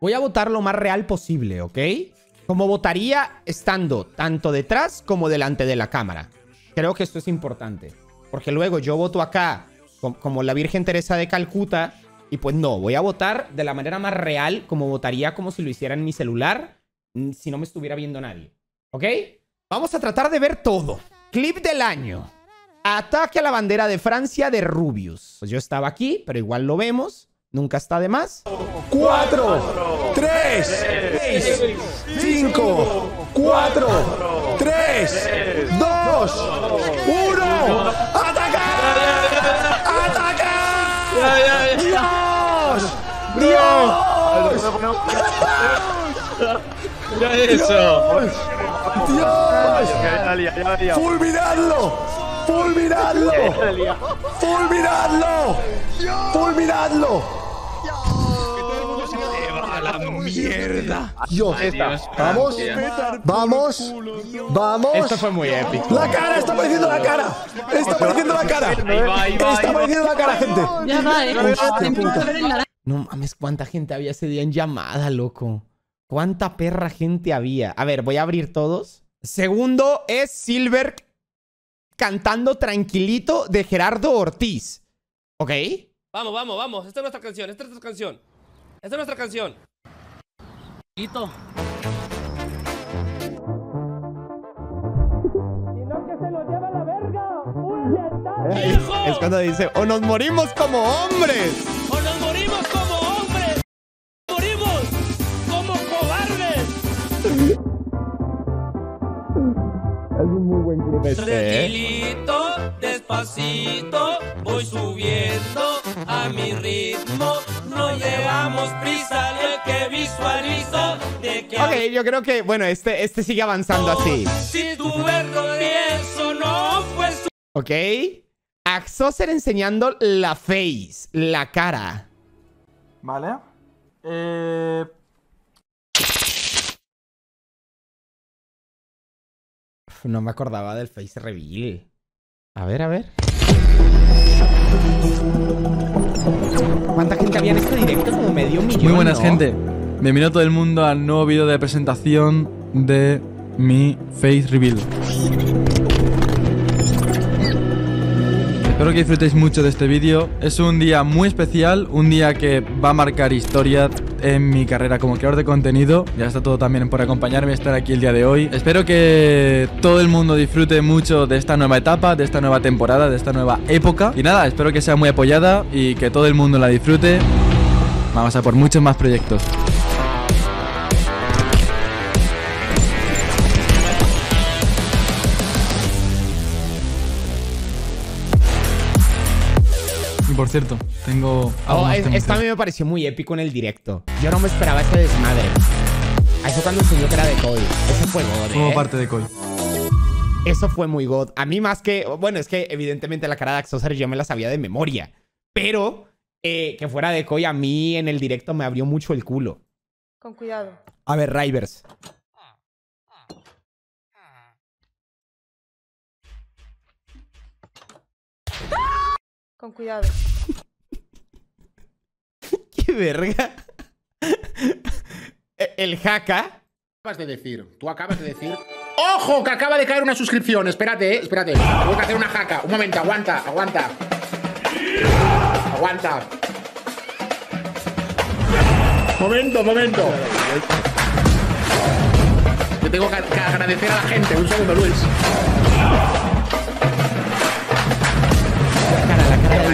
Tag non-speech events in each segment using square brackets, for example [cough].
Voy a votar lo más real posible, ¿ok? Como votaría estando tanto detrás como delante de la cámara. Creo que esto es importante. Porque luego yo voto acá como la Virgen Teresa de Calcuta y pues no, voy a votar de la manera más real como votaría como si lo hiciera en mi celular mm, si no me estuviera viendo nadie. ¿Ok? Vamos a tratar de ver todo. Clip del año. Ataque a la bandera de Francia de Rubius. Pues yo estaba aquí, pero igual lo vemos. Nunca está de más. 4, 3, 6, 5, 4, 3, 2, 1. ¡Atacar! ¡Atacar! ¡Dios! ¡Dios! ¡Mira eso! ¡Dios! ¡Fulminadlo! ¡Fulminadlo! ¡Fulminadlo! ¡Fulminadlo! la mierda! Dios, Vamos, vamos, vamos. Esto fue muy épico. La cara, está apareciendo la cara. Está apareciendo la cara. Está apareciendo la cara, gente. Eh. Este no mames, cuánta gente había ese día en llamada, loco. Cuánta perra gente había. A ver, voy a abrir todos. Segundo es Silver cantando tranquilito de Gerardo Ortiz. ¿Ok? Vamos, vamos, vamos. Esta es nuestra canción, esta es nuestra canción. Esta es nuestra canción que se lo la verga. Es cuando dice, o nos morimos como hombres. O nos morimos como hombres. Morimos como cobardes. Es un muy buen grupo este, ¿eh? despacito, voy subiendo a mi ritmo. No llevamos prisa, el que visualizo de que... Ok, yo creo que, bueno, este, este sigue avanzando así. Si tu eso no fue su... Ok. Axoser enseñando la face, la cara. Vale. Eh, no me acordaba del face reveal. A ver, a ver. ¿Cuánta este directo? Como millón. Muy buenas, gente. Bienvenido a todo el mundo al nuevo vídeo de presentación de mi face reveal. Espero que disfrutéis mucho de este vídeo. Es un día muy especial, un día que va a marcar historia en mi carrera como creador de contenido. Ya está todo también por acompañarme a estar aquí el día de hoy. Espero que todo el mundo disfrute mucho de esta nueva etapa, de esta nueva temporada, de esta nueva época. Y nada, espero que sea muy apoyada y que todo el mundo la disfrute. Vamos a por muchos más proyectos. Es cierto. Tengo. Oh, esto a mí me pareció muy épico en el directo. Yo no me esperaba ese desmadre. Eso cuando enseñó que era de Cody. Eso fue God. Como ¿eh? parte de Cody. Eso fue muy God. A mí más que. Bueno, es que evidentemente la cara de Axoser yo me la sabía de memoria. Pero eh, que fuera de Koi a mí en el directo me abrió mucho el culo. Con cuidado. A ver, Rivers. Con cuidado. [laughs] ¡Qué verga! [laughs] E-, el jaca. Acabas de decir, tú acabas de decir. ¡Ojo! Que acaba de caer una suscripción. Espérate, eh, espérate. Tengo que hacer una jaca. Un momento, aguanta, aguanta. Aguanta. Momento, momento. Te tengo que agradecer a la gente. Un segundo, Luis.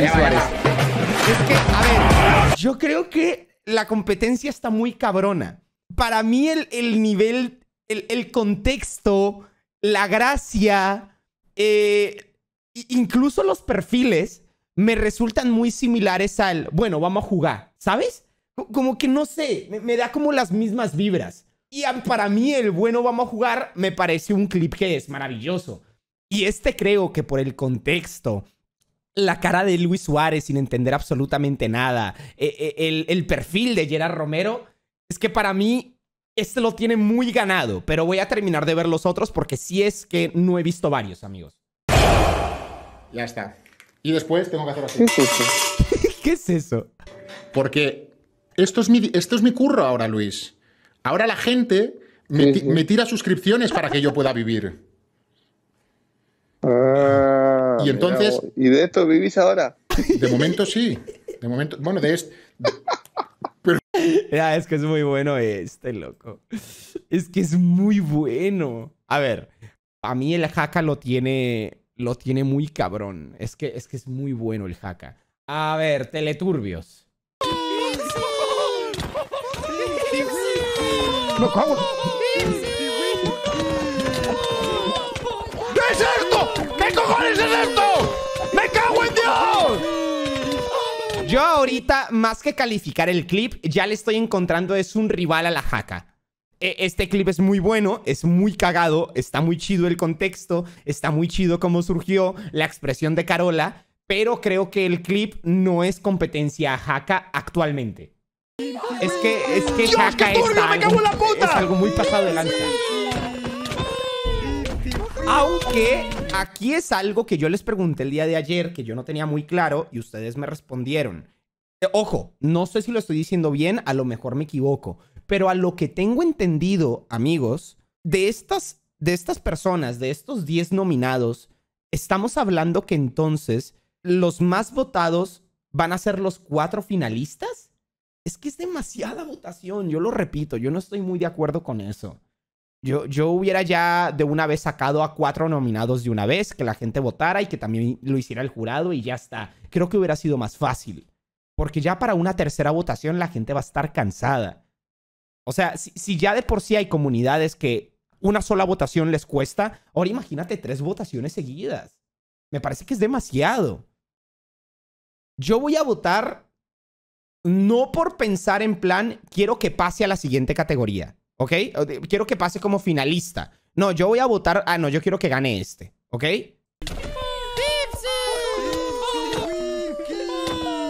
Es que, a ver, yo creo que la competencia está muy cabrona. Para mí el, el nivel, el, contexto, la gracia, eh, incluso los perfiles me resultan muy similares al, bueno, vamos a jugar, ¿sabes? Como que no sé, me, da como las mismas vibras. Y para mí el bueno vamos a jugar me parece un clip que es maravilloso. Y este creo que por el contexto, la cara de Luis Suárez sin entender absolutamente nada, e, e, el, perfil de Gerard Romero, es que para mí este lo tiene muy ganado, pero voy a terminar de ver los otros porque si es que no he visto varios, amigos. Ya está. Y después tengo que hacer así. ¿Qué es eso? [laughs] es eso? Porque esto es, mi, esto es mi curro ahora, Luis. Ahora la gente me, tira suscripciones para que yo pueda vivir. Ah y entonces. ¿Y de esto vivís ahora? De momento sí. De momento. Bueno, de esto. Pero... Ya, ah, es que es muy bueno este, loco. Es que es muy bueno. A ver, a mí el jaca lo tiene. Lo tiene muy cabrón. Es que es, que es muy bueno el jaca. A ver, Teleturbios. ¡Pixie! ¡Pixie! ahorita, más que calificar el clip, ya le estoy encontrando es un rival a la jaca. E, este clip es muy bueno, es muy cagado, está muy chido el contexto, está muy chido cómo surgió la expresión de Carola, pero creo que el clip no es competencia a Jaca actualmente. Es que, es que es, algo muy pasado de Aunque aquí es algo que yo les pregunté el día de ayer, que yo no tenía muy claro y ustedes me respondieron. Ojo, no sé si lo estoy diciendo bien, a lo mejor me equivoco, pero a lo que tengo entendido, amigos, de estas, de estas personas, de estos 10 nominados, estamos hablando que entonces los más votados van a ser los cuatro finalistas. Es que es demasiada votación, yo lo repito, yo no estoy muy de acuerdo con eso. Yo, yo hubiera ya de una vez sacado a cuatro nominados de una vez, que la gente votara y que también lo hiciera el jurado y ya está. Creo que hubiera sido más fácil. Porque ya para una tercera votación la gente va a estar cansada. O sea, si, ya de por sí hay comunidades que una sola votación les cuesta, ahora imagínate tres votaciones seguidas. Me parece que es demasiado. Yo voy a votar no por pensar en plan, quiero que pase a la siguiente categoría, ¿ok? Quiero que pase como finalista. No, yo voy a votar, ah, no, yo quiero que gane este, ¿ok?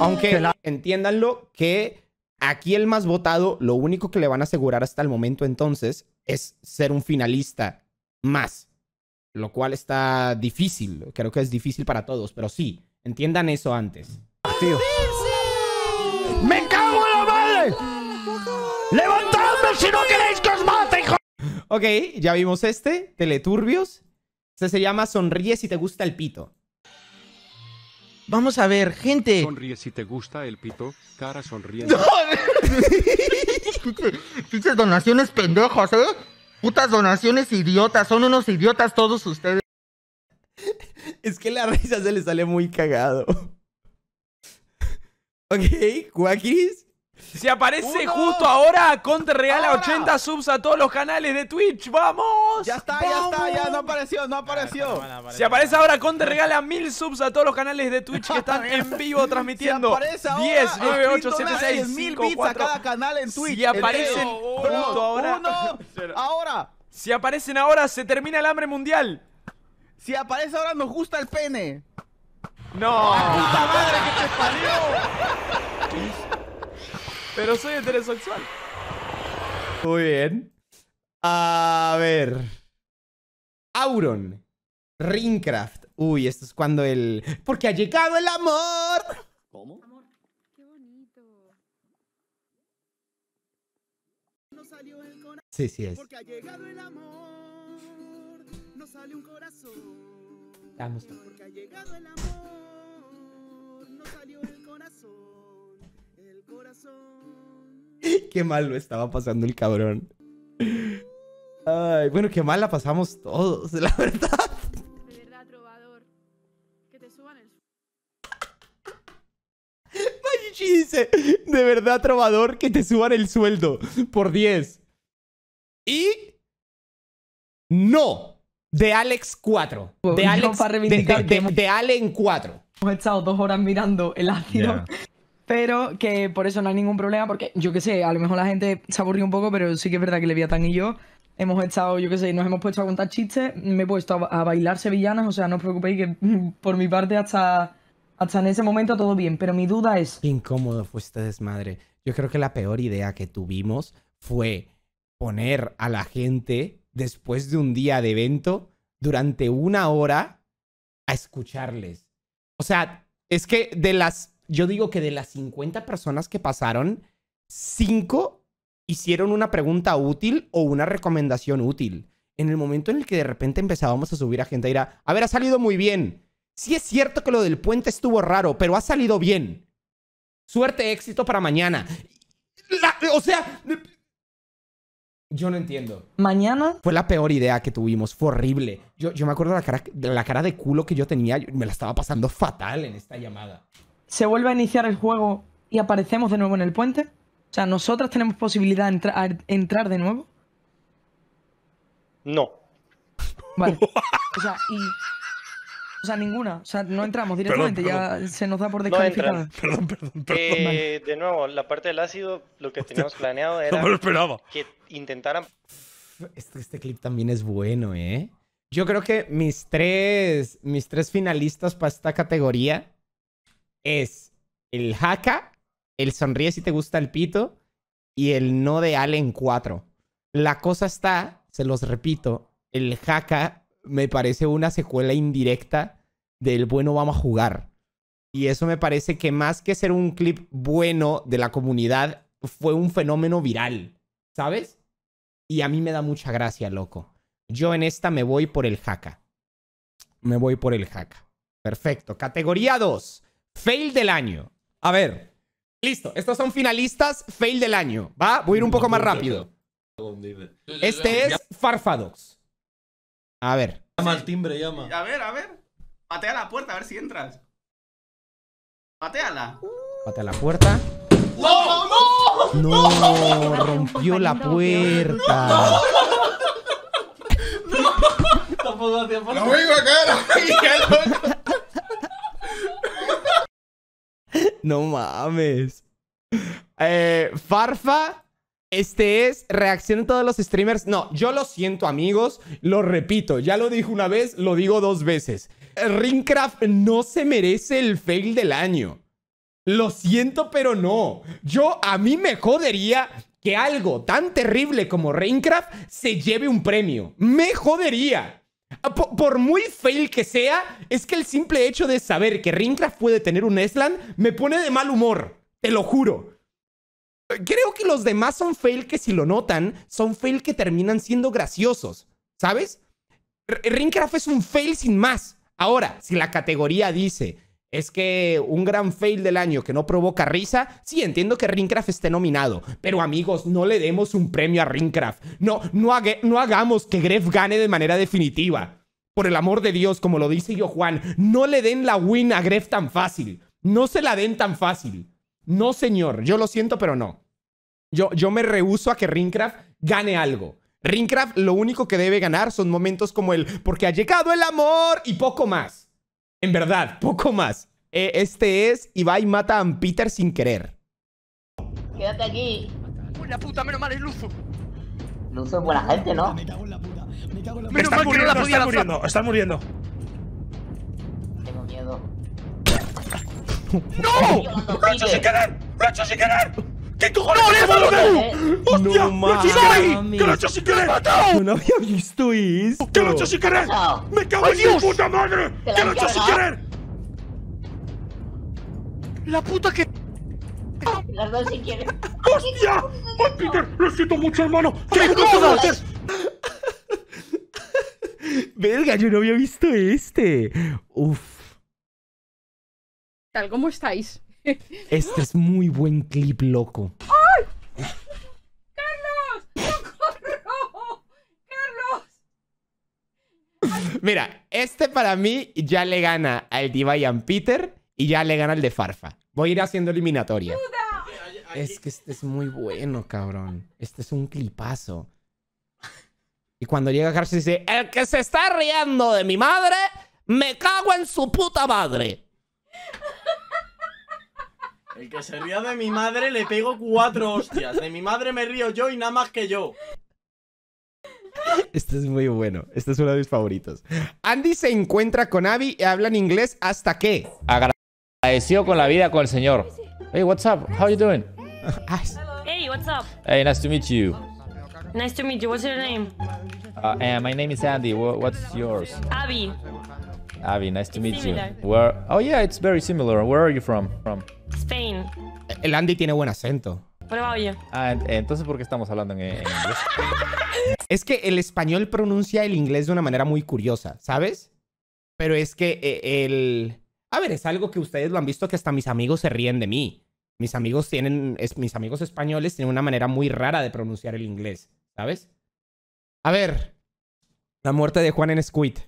Aunque la... entiéndanlo que aquí el más votado, lo único que le van a asegurar hasta el momento entonces es ser un finalista más, lo cual está difícil, creo que es difícil para todos, pero sí, entiendan eso antes. ¡Me cago en la madre! ¡Levantadme si no queréis que os mate, hijo! Ok, ya vimos este, Teleturbios. Este se llama Sonríe si te gusta el pito. Vamos a ver, gente. Sonríe si te gusta el pito, cara sonriendo. [laughs] Dices donaciones pendejos, ¿eh? Putas donaciones idiotas, son unos idiotas todos ustedes. Es que la risa se le sale muy cagado. ok, guakis. Si aparece justo ahora, Conte regala 80 subs a todos los canales de Twitch. ¡Vamos! Ya está, ya está, ya no apareció, no apareció. Si aparece, ahora, Conte regala 1000 subs a todos los canales de Twitch que están [laughs] en vivo transmitiendo. 10, 9, 8, 7, 6, 1000 bits a cada canal en Twitch. Si aparecen justo ahora. ahora. Si aparecen ahora, se termina el hambre mundial. Si aparece ahora, nos gusta el pene. No. ¡La puta madre que te parió! Pero soy heterosexual. Muy bien. A ver. Auron. Ringcraft. Uy, esto es cuando el... Porque ha llegado el amor. ¿Cómo? Amor, qué bonito. No salió el corazón. Sí, sí es. Porque ha llegado el amor. No sale un corazón. Vamos. Porque ha llegado el amor. [laughs] qué mal lo estaba pasando el cabrón. Ay, bueno, qué mal la pasamos todos, [laughs] la verdad. De verdad, trovador. Que te suban el... sueldo. [laughs] dice, de verdad, trovador, que te suban el sueldo por 10. Y... No. De Alex 4. De Alex, de, de, de, 4. Hemos estado dos horas mirando el ácido. Pero que por eso no hay ningún problema, porque yo que sé, a lo mejor la gente se aburrió un poco, pero sí que es verdad que Leviatán y yo hemos estado, yo qué sé, nos hemos puesto a contar chistes, me he puesto a, bailar sevillanas, o sea, no os preocupéis que [laughs] por mi parte hasta, hasta en ese momento todo bien, pero mi duda es... Qué incómodo fue este desmadre. Yo creo que la peor idea que tuvimos fue poner a la gente después de un día de evento durante una hora a escucharles. O sea, es que de las yo digo que de las 50 personas que pasaron, 5 hicieron una pregunta útil o una recomendación útil. En el momento en el que de repente empezábamos a subir a gente, era, a ver, ha salido muy bien. Sí es cierto que lo del puente estuvo raro, pero ha salido bien. Suerte, éxito para mañana. o sea, yo no entiendo. ¿Mañana? Fue la peor idea que tuvimos. Fue horrible. Yo, yo me acuerdo la cara, la cara de culo que yo tenía. Me la estaba pasando fatal en esta llamada se vuelve a iniciar el juego y aparecemos de nuevo en el puente? O sea, ¿nosotras tenemos posibilidad de entrar de nuevo? No. Vale. [laughs] O sea, y... O sea, ninguna. O sea, no entramos directamente, ya se nos da por descalificada. perdón, perdón, eh, perdón. De nuevo, la parte del ácido, lo que teníamos planeado era lo esperaba. que intentaran. Este, este clip también es bueno, ¿eh? Yo creo que mis tres, mis tres finalistas para esta categoría es el jaca, el sonríe si te gusta el pito y el no de Allen 4. La cosa está, se los repito, el jaca me parece una secuela indirecta del bueno vamos a jugar. Y eso me parece que más que ser un clip bueno de la comunidad, fue un fenómeno viral, ¿sabes? Y a mí me da mucha gracia, loco. Yo en esta me voy por el jaca. Me voy por el jaca. Perfecto. Categoría 2. Fail del año. A ver. Listo. Estos son finalistas fail del año. ¿Va? Voy a ir un poco más rápido. Este es Farfadox. A ver. Llama al timbre, llama. A ver, a ver. Patea la puerta, a ver si entras. Pateala. Patea la puerta. ¡No! ¡No! ¡No! rompió la puerta. No, no, ¡No! ¡No! ¡No! vengo a No mames. Eh, Farfa, este es reacción de todos los streamers. No, yo lo siento, amigos. Lo repito, ya lo dije una vez, lo digo dos veces. Ringcraft no se merece el fail del año. Lo siento, pero no. Yo, a mí me jodería que algo tan terrible como Raincraft se lleve un premio. Me jodería. Ah, por, muy fail que sea, es que el simple hecho de saber que Ringcraft puede tener un Eslan me pone de mal humor. Te lo juro. Creo que los demás son fail que si lo notan, son fail que terminan siendo graciosos. ¿Sabes? Ringcraft es un fail sin más. Ahora, si la categoría dice es que un gran fail del año que no provoca risa, sí entiendo que Rincraft esté nominado, pero amigos, no le demos un premio a Rincraft. No, no, hagamos que Gref gane de manera definitiva. Por el amor de Dios, como lo dice yo Juan, no le den la win a Gref tan fácil. No se la den tan fácil. No, señor, yo lo siento, pero no. Yo, yo me rehuso a que Rincraft gane algo. Rincraft lo único que debe ganar son momentos como el porque ha llegado el amor y poco más. En verdad, poco más. E, este es Ibai mata a Peter sin querer. Quédate aquí. ¡Una puta, menos mal, es Luzu. Luzu es buena gente, ¿no? Me cago en la puta. Me Están muriendo, están muriendo, están muriendo. Tengo miedo. ¡No! ¡Lo he hecho sin sin querer! ¿Qué cojones? ¡No, no, ¡Hostia! ¡No ¡Que lo he hecho sin querer! ¡Matado! ¡No había visto esto! ¡Que lo he hecho sin querer! ¡Me cago en mi puta madre! ¡Que lo he hecho sin querer! ¡La puta que...! Las dos si quieres. ¡Hostia! ¡Ay, Peter! ¡Lo siento mucho, hermano! ¡Que no puedo hacer! Verga, yo no había visto este. Uf. Tal, ¿cómo estáis? Este es muy buen clip, loco. ¡Ay! ¡Carlos! ¡Carlos! Mira, este para mí ya le gana al Divayan Peter y ya le gana al de Farfa. Voy a ir haciendo eliminatoria. Es que este es muy bueno, cabrón. Este es un clipazo. Y cuando llega Carlos dice, el que se está riendo de mi madre, me cago en su puta madre. El que se ría de mi madre le pego cuatro hostias. De mi madre me río yo y nada más que yo. Este es muy bueno. Este es uno de mis favoritos. Andy se encuentra con Abby y hablan inglés hasta que. Agradecido con la vida con el señor. Hey, what's up? How you doing? [laughs] Hey, what's up? Hey, nice to meet you. Nice to meet you. What's your name? Uh, my name is Andy. What's yours? Abby. Abby, nice to meet you. Where? Oh yeah, it's very similar. Where are you from? From? El Andy tiene buen acento. Prueba yo. Ah, entonces, ¿por qué estamos hablando en, inglés? [laughs] es que el español pronuncia el inglés de una manera muy curiosa, ¿sabes? Pero es que eh, el... A ver, es algo que ustedes lo han visto que hasta mis amigos se ríen de mí. Mis amigos tienen... mis amigos españoles tienen una manera muy rara de pronunciar el inglés, ¿sabes? A ver. La muerte de Juan en Squid.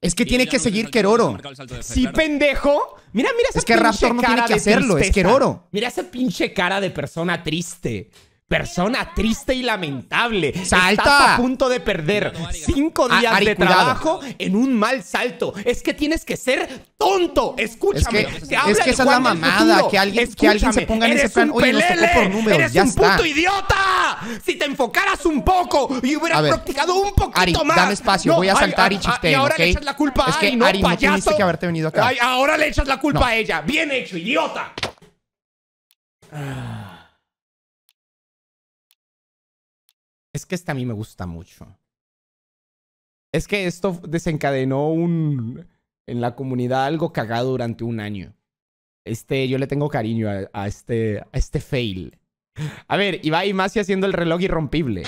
Es que tiene que seguir Keroro. Sí, pendejo. Mira, mira esa Es que Raptor no tiene que hacerlo, es Keroro. Mira esa pinche cara de persona triste persona triste y lamentable. ¡Salta! Estás a punto de perder cinco ah, días de trabajo en un mal salto. Es que tienes que ser tonto. Escúchame. Es que, esa es la mamada. Que alguien, que alguien se ponga en ese plan. Oye, un nos tocó ¡Eres un puto idiota! Si te enfocaras un poco y hubieras practicado un poquito más. dame espacio. voy a saltar y chiste. ahora le echas la culpa a es que, Ari, no, que haberte venido acá. ahora le echas la culpa a ella. Bien hecho, idiota. Ah. Es que esta a mí me gusta mucho. Es que esto desencadenó un en la comunidad algo cagado durante un año. Este, yo le tengo cariño a, este, a este fail. A ver, Ibai y Masi haciendo el reloj irrompible.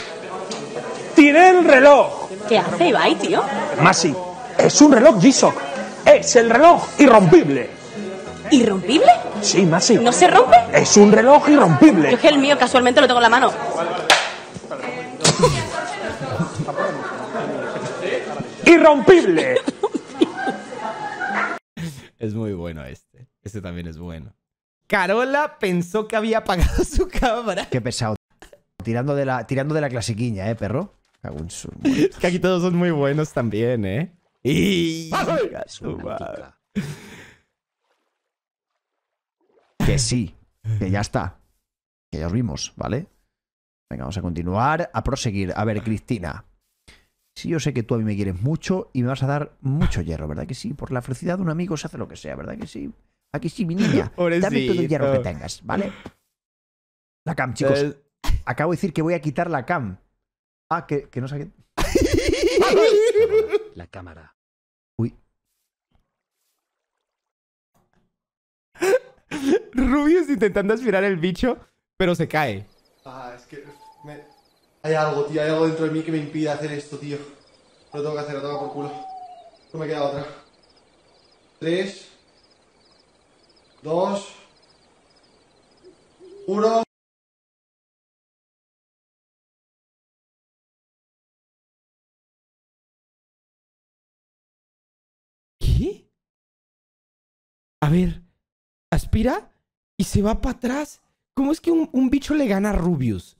¡Tiré el reloj! ¿Qué hace Ibai, tío? Masi, es un reloj G-Shock. Es el reloj irrompible. ¿Irrompible? Sí, Masi. ¿No se rompe? Es un reloj irrompible. Yo es el mío casualmente lo tengo en la mano. irrompible. Es muy bueno este. Este también es bueno. Carola pensó que había apagado su cámara. Qué pesado. Tirando de la, tirando de la clasiquiña, ¿eh, perro? es que aquí todos son muy buenos también, ¿eh? Y... Que sí, que ya está. Que ya os vimos, ¿vale? Venga, vamos a continuar, a proseguir. A ver, Cristina. Sí, yo sé que tú a mí me quieres mucho y me vas a dar mucho hierro, ¿verdad que sí? Por la felicidad de un amigo se hace lo que sea, ¿verdad que sí? Aquí sí, mi niña. [laughs] Dame todo el hierro que tengas, ¿vale? La cam, chicos. Eh. Acabo de decir que voy a quitar la cam. Ah, que, que no sé [laughs] La cámara. Uy. [laughs] Rubius intentando aspirar el bicho, pero se cae. Ah, es que hay algo, tío, hay algo dentro de mí que me impide hacer esto, tío. Lo tengo que hacer, lo tengo por culo. No me queda otra. Tres. Dos. Uno. ¿Qué? A ver, aspira y se va para atrás. ¿Cómo es que un, un bicho le gana a Rubius?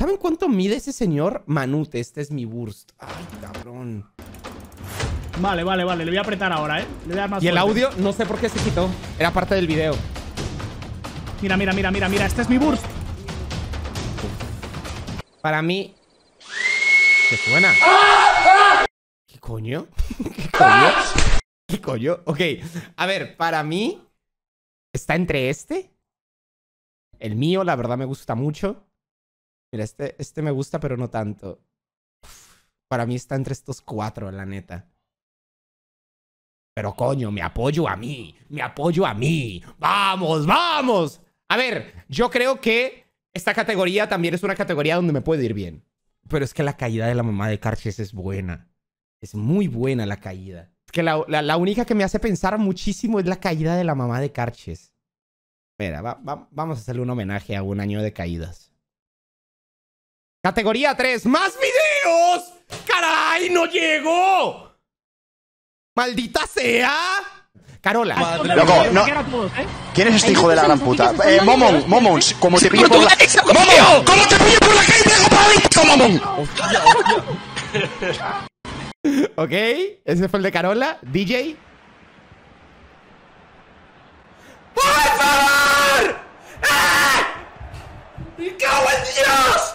¿Saben cuánto mide ese señor? Manute, este es mi burst. Ay, cabrón. Vale, vale, vale. Le voy a apretar ahora, ¿eh? Le voy más y el audio, no sé por qué se quitó. Era parte del video. Mira, mira, mira, mira, mira. Este es mi burst. Para mí... ¿Qué suena? ¿Qué coño? [laughs] ¿Qué coño? ¿Qué coño? Ok. A ver, para mí... Está entre este. El mío, la verdad, me gusta mucho. Mira, este, este, me gusta, pero no tanto. para mí está entre estos cuatro, la neta. Pero coño, me apoyo a mí, me apoyo a mí. Vamos, vamos. A ver, yo creo que esta categoría también es una categoría donde me puede ir bien. Pero es que la caída de la mamá de Carches es buena. Es muy buena la caída. Es que la, única que me hace pensar muchísimo es la caída de la mamá de Carches. Espera, vamos a hacerle un homenaje a un año de caídas. Categoría 3. ¡Más videos! ¡Caray, no llegó! ¡Maldita sea! Carola. Loco, no. ¿eh? ¿Quién es este hijo de la pues, gran puta? Eh, Momon, Momon, como te pillo por la... ¡Momon! ¡Cómo te pillo por la calle! Momon! [laughs] ok, ese fue el de Carola. DJ. ¡Por favor! ¡Ah! Dios!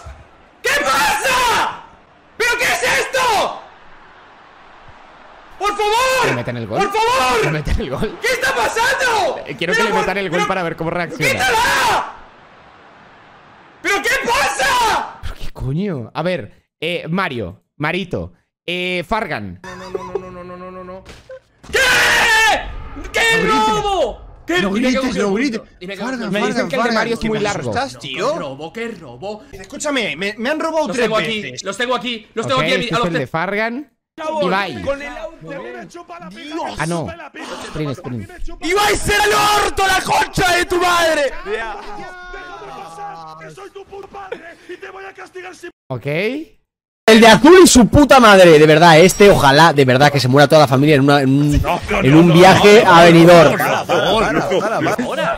¿Qué pasa? ¿Pero qué es esto? ¡Por favor! ¿Le meten el gol? ¡Por favor! ¿Le meten el gol? ¿Qué está pasando? Eh, quiero que le metan el gol pero... para ver cómo reacciona. ¡Quítala! ¿Pero qué pasa? ¿Pero qué coño? A ver, eh, Mario, Marito, eh, Fargan. No, no, no, no, no, no, no, no. ¿Qué? ¿Qué robo? ¿Qué? grites, grites. me dicen que el es muy largo. ¿Estás, ¿Qué robo? ¿Qué robo? Escúchame, me, han robado los tres veces. aquí, Los tengo aquí, los tengo okay, aquí. a este los es el de Fargan. Ibai. Ah, no. Ibai, será el orto, la concha de tu madre. te voy a Ok. El de azul y su puta madre, de verdad, este, ojalá, de verdad, que se muera toda la familia en, un, viaje a venidor.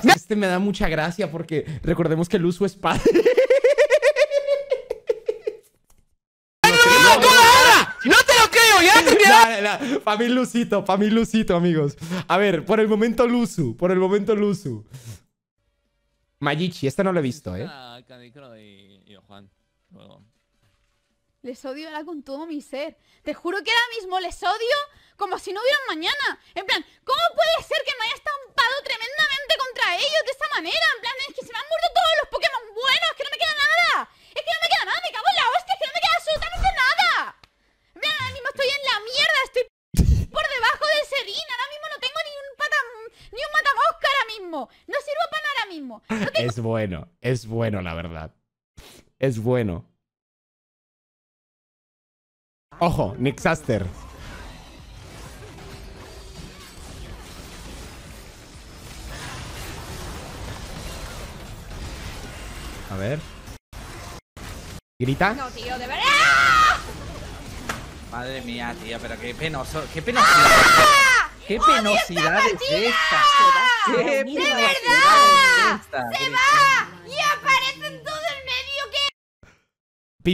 Este me da mucha gracia porque recordemos que el es padre. ¡No te lo creo! ¡Ya te Pa' mí Lucito, pa' Lucito, amigos. A ver, por el momento Luzu, por el momento Luzu. Majichi, este no lo he visto, ¿eh? Ah, y, Juan. Les odio ahora con todo mi ser. Te juro que ahora mismo les odio como si no hubiera mañana. En plan, ¿cómo puede ser que me haya estampado tremendamente contra ellos de esa manera? En plan, es que se me han muerto todos los Pokémon buenos, que no me queda nada. Es que no me queda nada, me cago en la hostia, es que no me queda absolutamente nada. En ahora mismo estoy en la mierda, estoy [laughs] por debajo del serín. Ahora mismo no tengo ni un pata, ni un matamosca ahora mismo. No sirvo para nada ahora mismo. [laughs] Es bueno, es bueno, la verdad. Es bueno. Ojo, Nick A ver. Grita. No, tío, de verdad. Madre mía, tío, pero qué penoso, qué penosidad. ¡Ah! ¡Qué penosidad es esta! ¡Qué penosidad ¡De verdad! Es esta, ¡Se va! ¡Y aparecen todos!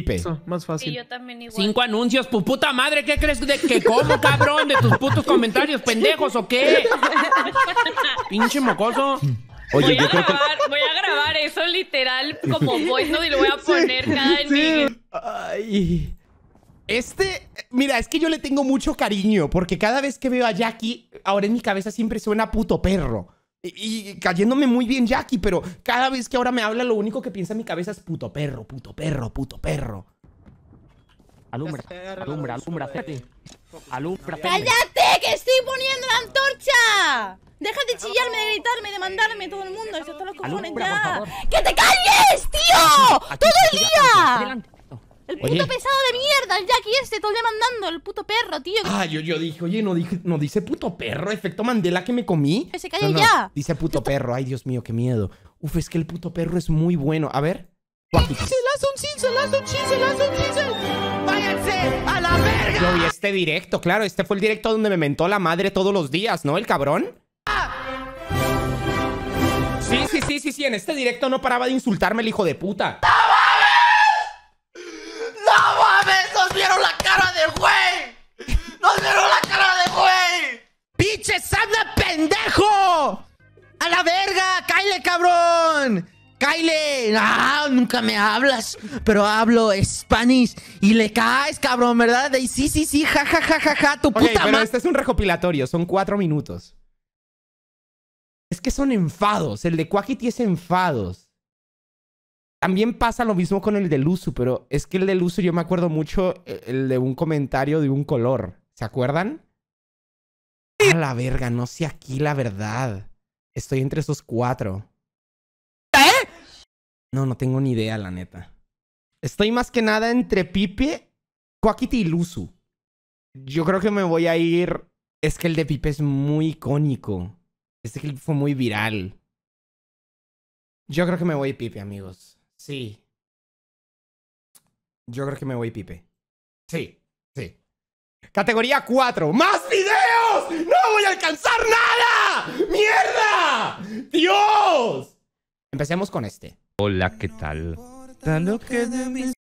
Pipe. más fácil. yo también Cinco anuncios, pu puta madre, ¿qué crees de que como, cabrón? De tus putos comentarios, pendejos, ¿o qué? [laughs] Pinche mocoso. voy, a grabar, voy a grabar eso literal como [laughs] voice note y lo voy a poner cada sí. En... Ay. Este, mira, es que yo le tengo mucho cariño porque cada vez que veo a Jackie, ahora en mi cabeza siempre suena puto perro. Y, cayéndome muy bien Jackie, pero cada vez que ahora me habla, lo único que piensa en mi cabeza es puto perro, puto perro, puto perro. Alumbra, alumbra, alumbra, ¡Cállate! ¡Que estoy poniendo la antorcha! Deja de chillarme, de gritarme, de mandarme todo el mundo. Eso los cojones ya. ¡Que te calles, tío! ¡Todo el día! El puto pesado de mierda, el Jackie este, todo el mandando, el puto perro, tío. Ay, ah, yo, yo dije, oye, no, dije, no dice puto perro, efecto Mandela que me comí. Que se calle ya. Dice puto perro, ay, Dios mío, qué miedo. Uf, es que el puto perro es muy bueno. A ver. Se un se un se un ¡Váyanse a la verga! Yo vi este directo, claro, este fue el directo donde me mentó la madre todos los días, ¿no? El cabrón. Sí, sí, sí, sí, sí, en este directo no paraba de insultarme el hijo de puta. ¡No vieron la cara de güey! ¡Pinche santa pendejo! ¡A la verga! ¡Cáile, cabrón! ¡Cáile! ¡Ah! Nunca me hablas, pero hablo Spanish. Y le caes, cabrón, ¿verdad? De, sí, sí, sí, ja, ja, ja, ja, ja, tu puta pero este es un recopilatorio, son cuatro minutos. Es que son enfados. El de Quackity es enfados. También pasa lo mismo con el de Luzu, pero es que el de Luzu yo me acuerdo mucho eh, el de un comentario de un color. ¿Se acuerdan? A la verga, no sé aquí la verdad. Estoy entre esos cuatro. ¿Eh? No, no tengo ni idea, la neta. Estoy más que nada entre Pipe, Coaquiti y Luzu. Yo creo que me voy a ir. Es que el de Pipe es muy icónico. Este clip fue muy viral. Yo creo que me voy Pipe, amigos. Sí. Yo creo que me voy Pipe. Sí. Categoría 4. ¡Más videos! ¡No voy a alcanzar nada! ¡Mierda! ¡Dios! Empecemos con este. Hola, ¿qué tal?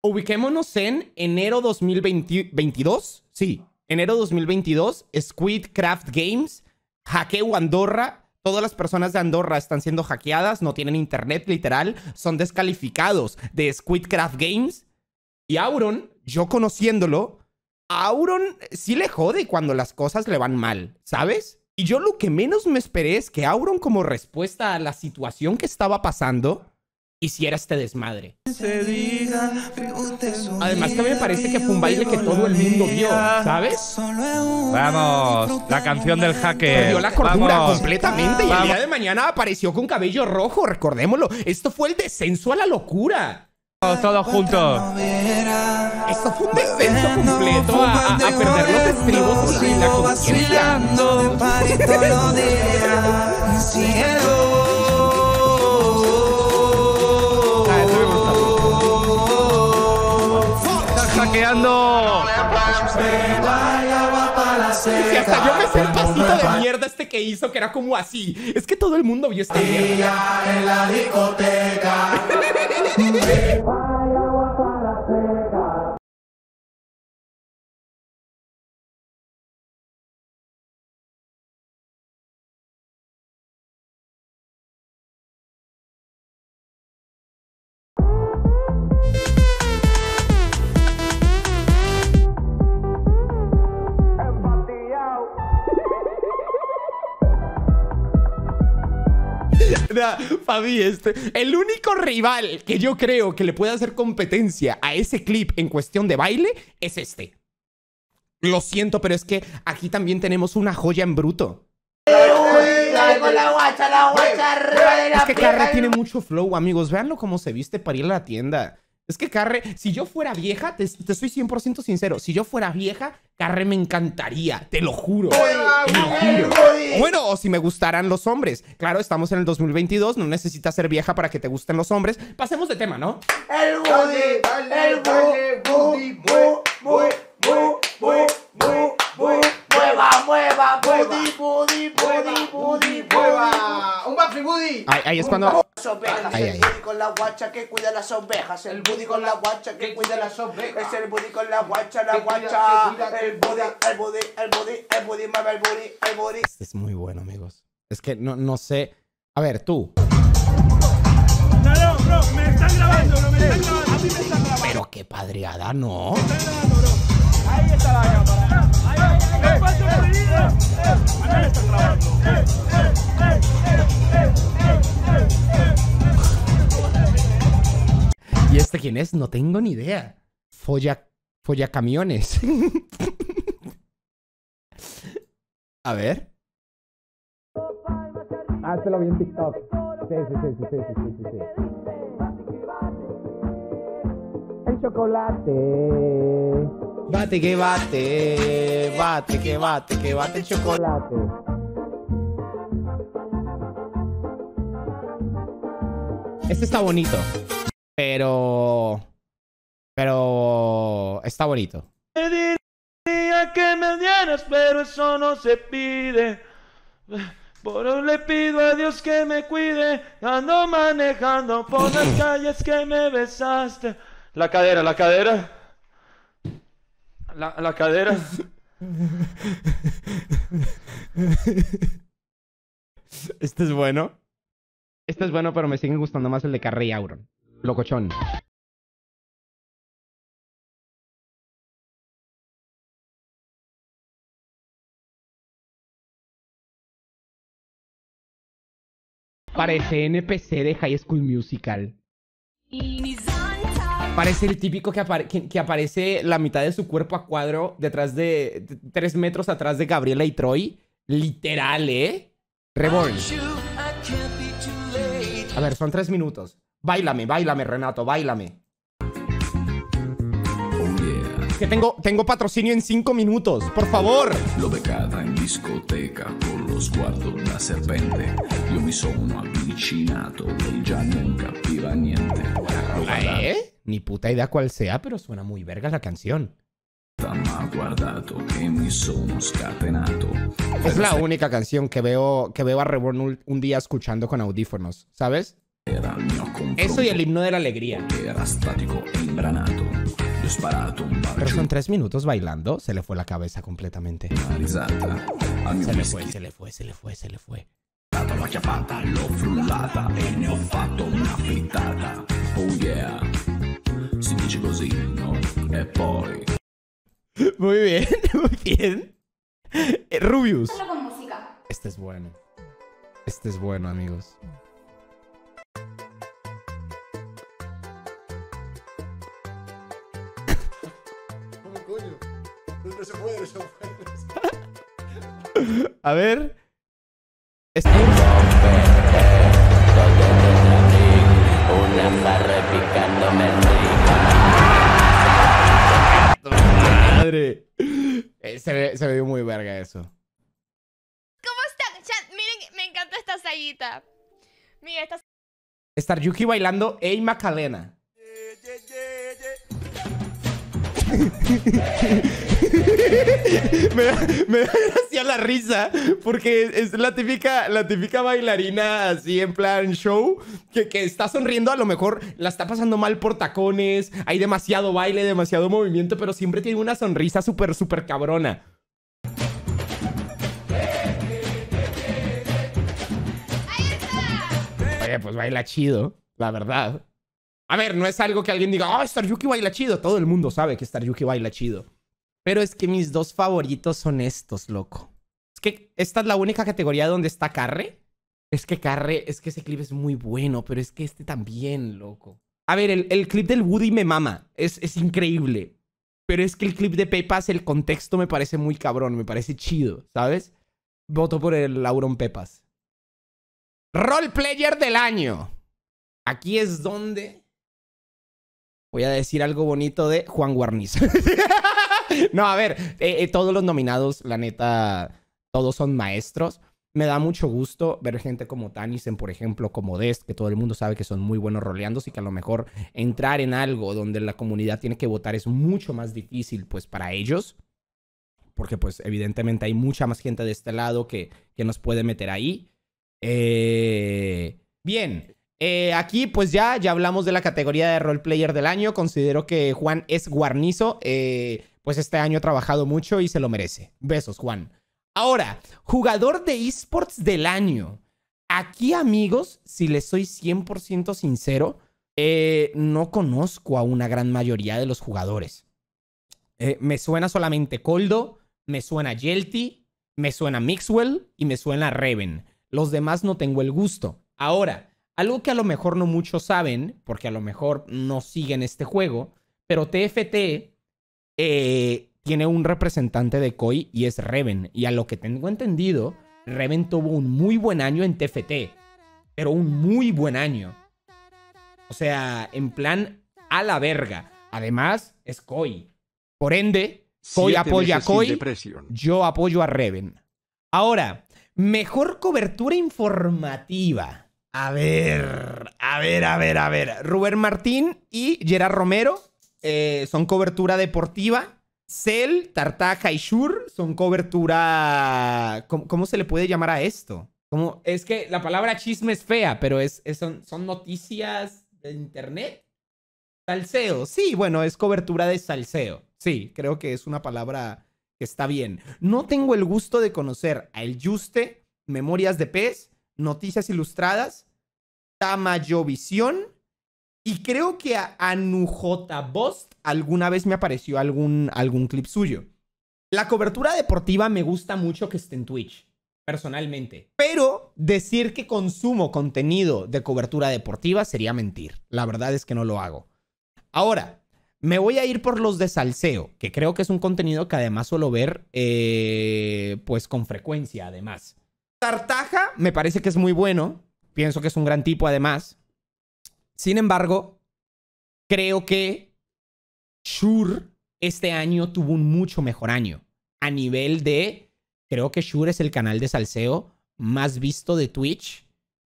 Ubiquémonos en enero 2022. Sí, enero 2022. Squidcraft Games. Hackeo Andorra. Todas las personas de Andorra están siendo hackeadas, no tienen internet literal, son descalificados de Squidcraft Games. Y Auron, yo conociéndolo, Auron sí le jode cuando las cosas le van mal, ¿sabes? Y yo lo que menos me esperé es que Auron, como respuesta a la situación que estaba pasando, hiciera este desmadre. Además que me parece que fue un baile que todo el mundo vio, ¿sabes? Vamos, la canción del hacker. Perdió la cordura completamente y el día de mañana apareció con cabello rojo, recordémoslo. Esto fue el descenso a la locura. Todos, juntos. Esto fue un descenso completo a, perder los estribos y la conciencia. Ah, hackeando. Si hasta yo me sé el pasito de mierda este que hizo, que era como así. Es que todo el mundo vio esta en la discoteca. [laughs] [laughs] Fabi, este, el único rival que yo creo que le puede hacer competencia a ese clip en cuestión de baile es este. Lo siento, pero es que aquí también tenemos una joya en bruto. Es que Carra tiene mucho flow, amigos. Veanlo cómo se viste para ir a la tienda. Es que Carre, si yo fuera vieja, te, te soy 100% sincero, si yo fuera vieja, Carre me encantaría, te lo juro. Bueno, o si me gustaran los hombres. Claro, estamos en el 2022, no necesitas ser vieja para que te gusten los hombres. Pasemos de tema, ¿no? El el Voy, muy, Mueva, mueva, budi, budi, budi, budi, mueva. Un Buffy Buddy. Ahí, es cuando. Es el buddy con la guacha que cuida las ovejas. El buddy con la guacha que cuida las ovejas. Es el buddy con la guacha, la guacha. El buddy, el buddy, el buddy, el buddy, mueve el buddy, el buddy. es muy bueno, amigos. Es que no, no sé. A ver, tú. No, no, bro, me están grabando, A mí me están grabando. Pero qué padreada, ¿no? Me grabando, bro. ¿Y este quién es? No tengo ni idea. Folla, folla camiones. [laughs] A ver. Ah, bien este lo vi en TikTok. sí, sí, sí, sí, sí, sí, sí. El chocolate. Bate que bate, bate que bate, que bate el chocolate. Este está bonito, pero... Pero... Está bonito. Me diría que me dieras, pero eso no se pide. Por hoy le pido a Dios que me cuide. Ando manejando por las calles que me besaste. La cadera, la cadera. La, cadera. [laughs] Este es bueno. Este es bueno, pero me siguen gustando más el de Carrey Auron. Locochón. Parece NPC de High School Musical. Parece el típico que, que, aparece la mitad de su cuerpo a cuadro detrás de, tres metros atrás de Gabriela y Troy. Literal, ¿eh? Reborn. A ver, son tres minutos. Báilame, báilame, Renato, báilame. Oh, que tengo, tengo patrocinio en cinco minutos, por favor. Lo en discoteca, serpente. Yo me sono ¿Eh? ni puta idea cuál sea, pero suena muy verga la canción. Es la única canción que veo, que veo a Reborn un día escuchando con audífonos, ¿sabes? Eso y el himno de la alegría. E pero son tres minutos bailando, se le fue la cabeza completamente. Se le fue, se le fue, se le fue, se le fue. Oh yeah si dice così, no? E poi... Muy bien, [laughs] muy bien. Eh, Rubius. Con música. Este es bueno. Este es bueno, amigos. No se puede, no se puede. [laughs] A ver. Este... Una picándome Eh, se, se me dio muy verga eso. ¿Cómo están? miren, me encanta esta sayita. Mira, esta... Estar Yuki bailando Ey Macarena. me, da, la risa porque es la típica, bailarina así en plan show que, está sonriendo, a lo mejor la está pasando mal por tacones, hay demasiado baile, demasiado movimiento, pero siempre tiene una sonrisa súper, súper cabrona. Oye, eh, pues baila chido, la verdad. A ver, no es algo que alguien diga, oh, Star Yuki baila chido. Todo el mundo sabe que Star Yuki baila chido. Pero es que mis dos favoritos son estos, loco. Es que esta es la única categoría donde está Carre. Es que Carre, es que ese clip es muy bueno, pero es que este también, loco. A ver, el, clip del Woody me mama. Es, es increíble. Pero es que el clip de Pepas, el contexto me parece muy cabrón, me parece chido, ¿sabes? Voto por el Lauron Pepas. Role player del año. Aquí es donde voy a decir algo bonito de Juan Guarniz. [laughs] no, a ver, eh, eh, todos los nominados, la neta, todos son maestros. Me da mucho gusto ver gente como Tanisen, por ejemplo, como Dest, que todo el mundo sabe que son muy buenos roleando, y que a lo mejor entrar en algo donde la comunidad tiene que votar es mucho más difícil, pues, para ellos. Porque, pues, evidentemente hay mucha más gente de este lado que, que nos puede meter ahí. Eh, bien, eh, aquí pues ya, ya hablamos de la categoría de roleplayer player del año. Considero que Juan es guarnizo. Eh, pues este año ha trabajado mucho y se lo merece. Besos, Juan. Ahora, jugador de esports del año. Aquí, amigos, si les soy 100% sincero, eh, no conozco a una gran mayoría de los jugadores. me suena solamente Coldo, me suena Yelty, me suena Mixwell y me suena Reven. Los demás no tengo el gusto. Ahora, algo que a lo mejor no muchos saben, porque a lo mejor no siguen este juego, pero TFT eh, tiene un representante de Koi y es Reven. Y a lo que tengo entendido, Reven tuvo un muy buen año en TFT, pero un muy buen año. O sea, en plan a la verga. Además, es Koi. Por ende, Koi apoya a Koi, yo apoyo a Reven. Ahora, mejor cobertura informativa. A ver, a ver, a ver, a ver. Rubén Martín y Gerard Romero eh, son cobertura deportiva. Cell, Tartaja y Shur son cobertura... ¿Cómo, se le puede llamar a esto? Como, es que la palabra chisme es fea, pero es, son, son, noticias de internet. Salseo, sí, bueno, es cobertura de salseo. Sí, creo que es una palabra que está bien. No tengo el gusto de conocer a El Juste, Memorias de Pez, Noticias Ilustradas, Tamayovisión y creo que a Anujota Bost alguna vez me apareció algún, algún clip suyo. La cobertura deportiva me gusta mucho que esté en Twitch, personalmente. Pero decir que consumo contenido de cobertura deportiva sería mentir. La verdad es que no lo hago. Ahora, me voy a ir por los de salseo, que creo que es un contenido que además suelo ver eh, pues con frecuencia, además. Tartaja me parece que es muy bueno. Pienso que es un gran tipo además. Sin embargo, creo que Shur este año tuvo un mucho mejor año. A nivel de, creo que Shur es el canal de salseo más visto de Twitch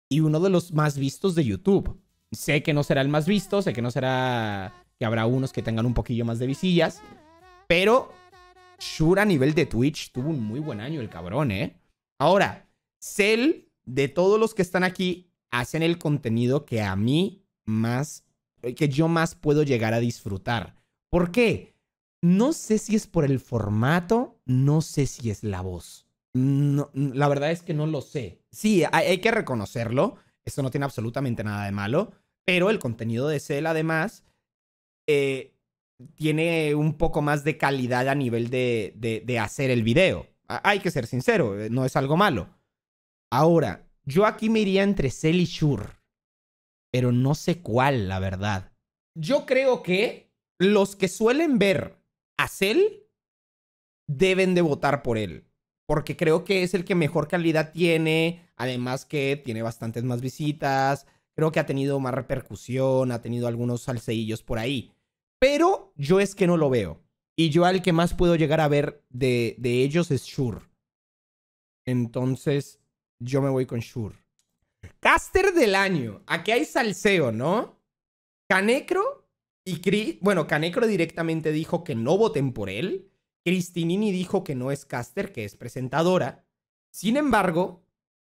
y uno de los más vistos de YouTube. Sé que no será el más visto, sé que no será que habrá unos que tengan un poquillo más de visillas, pero Shur a nivel de Twitch tuvo un muy buen año el cabrón, ¿eh? Ahora, Cell, de todos los que están aquí, hacen el contenido que a mí más, eh, que yo más puedo llegar a disfrutar. ¿Por qué? No sé si es por el formato, no sé si es la voz. la verdad es que no lo sé. Sí, hay, que reconocerlo. Esto no tiene absolutamente nada de malo. Pero el contenido de Cell, además, eh, tiene un poco más de calidad a nivel de, de hacer el video. Hay que ser sincero, eh, no es algo malo. Ahora, yo aquí me iría entre Cell y Shur, pero no sé cuál, la verdad. Yo creo que los que suelen ver a Cell deben de votar por él, porque creo que es el que mejor calidad tiene, además que tiene bastantes más visitas, creo que ha tenido más repercusión, ha tenido algunos salseillos por ahí, pero yo es que no lo veo. Y yo al que más puedo llegar a ver de, de ellos es Shur. Entonces, yo me voy con Shur. Caster del año. Aquí hay salseo, ¿no? Canecro y Cris... Bueno, Canecro directamente dijo que no voten por él. Cristinini dijo que no es caster, que es presentadora. Sin embargo,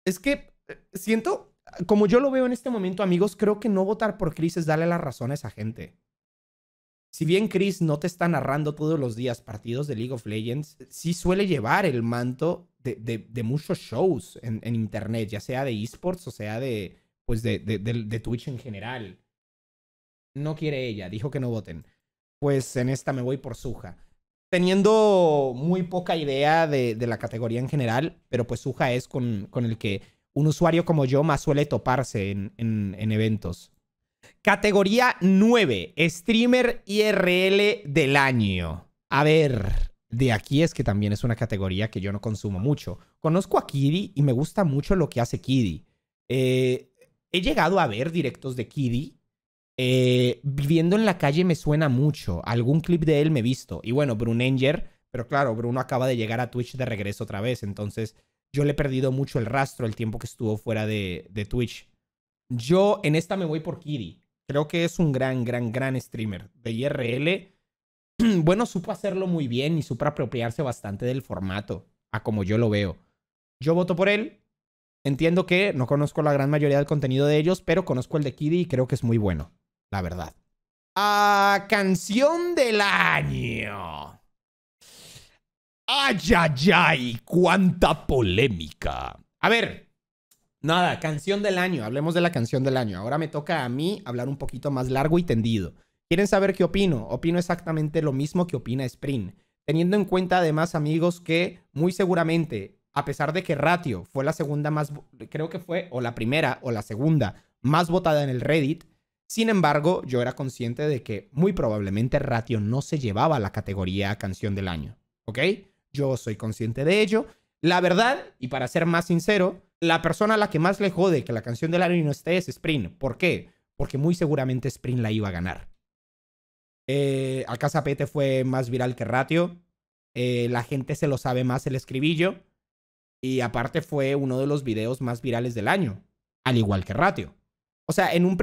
es que eh, siento, como yo lo veo en este momento, amigos, creo que no votar por Cris es darle la razón a esa gente si bien Chris no te está narrando todos los días partidos de League of Legends, sí suele llevar el manto de, muchos shows en, internet, ya sea de esports o sea de, pues de, Twitch en general. No quiere ella, dijo que no voten. Pues en esta me voy por Suja. Teniendo muy poca idea de, la categoría en general, pero pues Suja es con, el que un usuario como yo más suele toparse en eventos. Categoría 9, streamer IRL del año. A ver, de aquí es que también es una categoría que yo no consumo mucho. Conozco a Kiddy y me gusta mucho lo que hace Kiddy. Eh, he llegado a ver directos de Kiddy. Eh, viviendo en la calle me suena mucho. Algún clip de él me he visto. Y bueno, Brunenger, pero claro, Bruno acaba de llegar a Twitch de regreso otra vez. Entonces yo le he perdido mucho el rastro el tiempo que estuvo fuera de, de Twitch. Yo en esta me voy por Kiddy. Creo que es un gran, gran, gran streamer de IRL. [clears throat] Bueno, supo hacerlo muy bien y supo apropiarse bastante del formato, a como yo lo veo. Yo voto por él. Entiendo que no conozco la gran mayoría del contenido de ellos, pero conozco el de Kiddy y creo que es muy bueno, la verdad. A canción del año. Ay, ay, ay, cuánta polémica. A ver, Nada, canción del año. Hablemos de la canción del año. Ahora me toca a mí hablar un poquito más largo y tendido. ¿Quieren saber qué opino? Opino exactamente lo mismo que opina Sprint. Teniendo en cuenta además, amigos, que muy seguramente, a pesar de que Ratio fue la segunda más, creo que fue o la primera o la segunda más votada en el Reddit, sin embargo, yo era consciente de que muy probablemente Ratio no se llevaba la categoría canción del año. ¿Ok? Yo soy consciente de ello. La verdad, y para ser más sincero, la persona a la que más le jode que la canción del año no esté es Sprint. ¿Por qué? Porque muy seguramente Sprint la iba a ganar. Eh, al Cazapete fue más viral que Ratio. Eh, la gente se lo sabe más el escribillo. Y aparte fue uno de los videos más virales del año. Al igual que Ratio. O sea, en un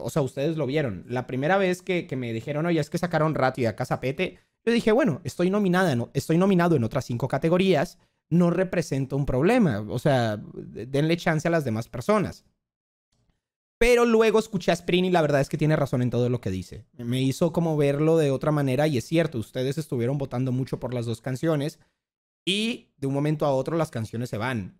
o sea, ustedes lo vieron. La primera vez que, me dijeron, oye, es que sacaron Ratio y Al Cazapete. Yo dije, bueno, estoy, nominada estoy nominado en otras cinco categorías no representa un problema. O sea, denle chance a las demás personas. Pero luego escuché a Spring y la verdad es que tiene razón en todo lo que dice. Me hizo como verlo de otra manera y es cierto, ustedes estuvieron votando mucho por las dos canciones y de un momento a otro las canciones se van.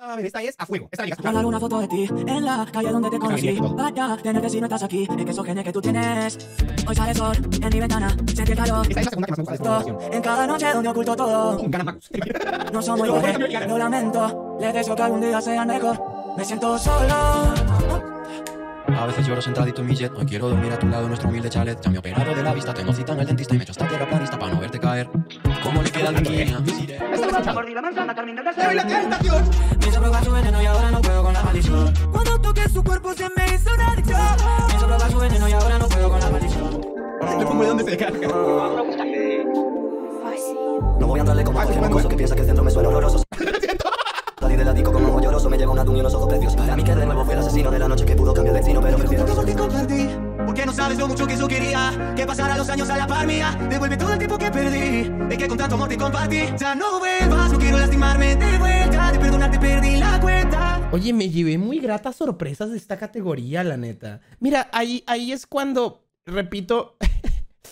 A ver, esta es a fuego. Esta la llegas dar una foto de ti en la calle donde te conocí. Vaya, tenerte si no estás aquí. Es que esos genes que tú tienes. Hoy sale sol en mi ventana. Sentí el calor. Esta es la segunda que más me gusta En cada noche donde oculto todo. [laughs] no somos muy buenos, lo lamento. Les deseo que algún día sean mejor. Me siento solo. A veces lloro sentadito en mi jet, hoy quiero dormir a tu lado en nuestro humilde chalet. Ya me he operado de la vista, tengo cita en el dentista y me he hecho esta tierra planista para no verte caer. ¿Cómo le queda la niña? Esta es mordí la manzana, Carmen del y la tentación! Me hizo probar su veneno y ahora no puedo con la maldición. Cuando toqué su cuerpo se me hizo una adicción. Me hizo probar su veneno y ahora no puedo con la maldición. Le pongo de donde se carga. No voy a andarle como cualquier cosa que piensa que el centro me suena horroroso. [laughs] Salí de la disco como un lloroso, me llega una duña y unos ojos precios. Para mí que de nuevo fue el asesino de la noche que pudo cambiar de destino, pero prefiero. Todo lo compartí, porque no sabes lo mucho que yo quería. Que pasara los años a la par mía, devuelve todo el tiempo que perdí. De que con tanto amor te compartí, ya no vuelvas, no quiero lastimarme de vuelta. De perdonarte perdí la cuenta. Oye, me llevé muy gratas sorpresas de esta categoría, la neta. Mira, ahí, ahí es cuando, repito,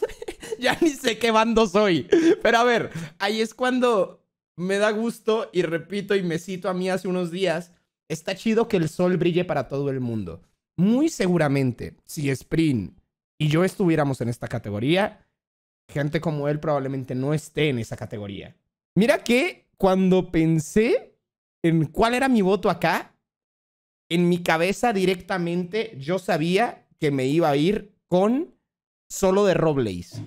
[laughs] ya ni sé qué bando soy. Pero a ver, ahí es cuando me da gusto y repito y me cito a mí hace unos días, está chido que el sol brille para todo el mundo. Muy seguramente, si Sprint y yo estuviéramos en esta categoría, gente como él probablemente no esté en esa categoría. Mira que cuando pensé en cuál era mi voto acá, en mi cabeza directamente yo sabía que me iba a ir con solo de Robles.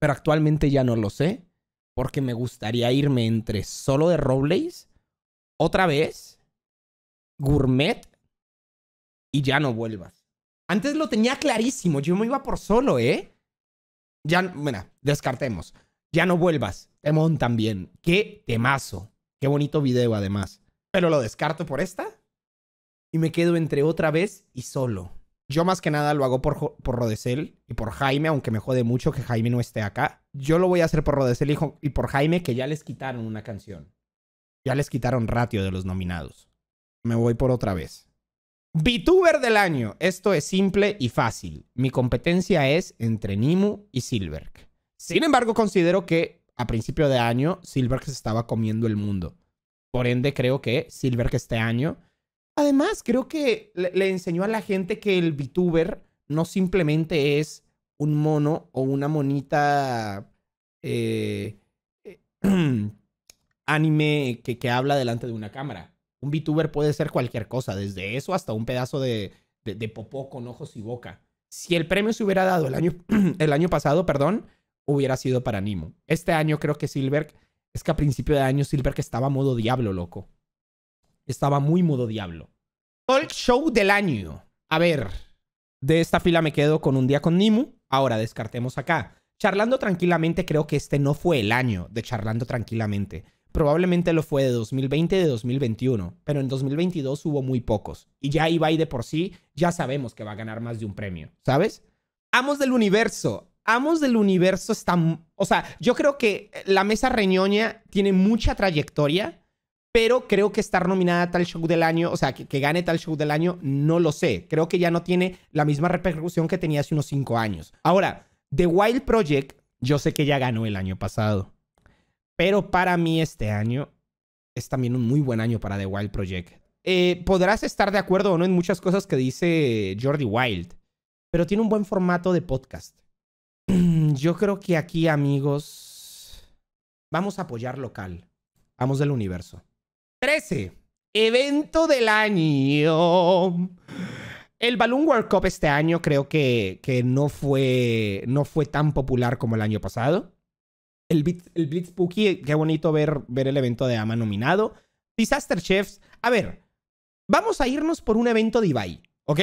Pero actualmente ya no lo sé porque me gustaría irme entre solo de Robles, otra vez, gourmet y ya no vuelvas. Antes lo tenía clarísimo, yo me iba por solo, ¿eh? Ya, bueno, descartemos. Ya no vuelvas, Temón también. Qué temazo. Qué bonito video además. Pero lo descarto por esta y me quedo entre otra vez y solo. Yo más que nada lo hago por, por Rodesel y por Jaime, aunque me jode mucho que Jaime no esté acá. Yo lo voy a hacer por Rodesel y, y por Jaime, que ya les quitaron una canción. Ya les quitaron ratio de los nominados. Me voy por otra vez. VTuber del año. Esto es simple y fácil. Mi competencia es entre Nimu y Silverk. Sin embargo, considero que a principio de año Silverk se estaba comiendo el mundo. Por ende, creo que Silverk este año Además, creo que le, enseñó a la gente que el VTuber no simplemente es un mono o una monita eh, eh, [clears throat] anime que, que, habla delante de una cámara. Un VTuber puede ser cualquier cosa, desde eso hasta un pedazo de, de, popó con ojos y boca. Si el premio se hubiera dado el año, [clears throat] el año pasado, perdón, hubiera sido para Nimo. Este año creo que Silver, es que a principio de año Silver que estaba modo diablo, loco. Estaba muy mudo diablo. Talk show del año. A ver, de esta fila me quedo con un día con Nimu. Ahora descartemos acá. Charlando tranquilamente, creo que este no fue el año de Charlando tranquilamente. Probablemente lo fue de 2020 de 2021, pero en 2022 hubo muy pocos. Y ya Ibai de por sí, ya sabemos que va a ganar más de un premio, ¿sabes? Amos del Universo. Amos del Universo está... O sea, yo creo que la mesa reñoña tiene mucha trayectoria pero creo que estar nominada a tal show del año, o sea, que, que, gane tal show del año, no lo sé. Creo que ya no tiene la misma repercusión que tenía hace unos cinco años. Ahora, The Wild Project, yo sé que ya ganó el año pasado, pero para mí este año es también un muy buen año para The Wild Project. Eh, podrás estar de acuerdo o no en muchas cosas que dice Jordi Wild, pero tiene un buen formato de podcast. [clears throat] Yo creo que aquí, amigos, vamos a apoyar local. Vamos del universo. 13. Evento del año. El Balloon World Cup este año creo que, que no, fue, no fue tan popular como el año pasado. El, Blitz, spooky qué bonito ver, ver el evento de Ama nominado. Disaster Chefs. A ver, vamos a irnos por un evento de Ibai, ¿ok?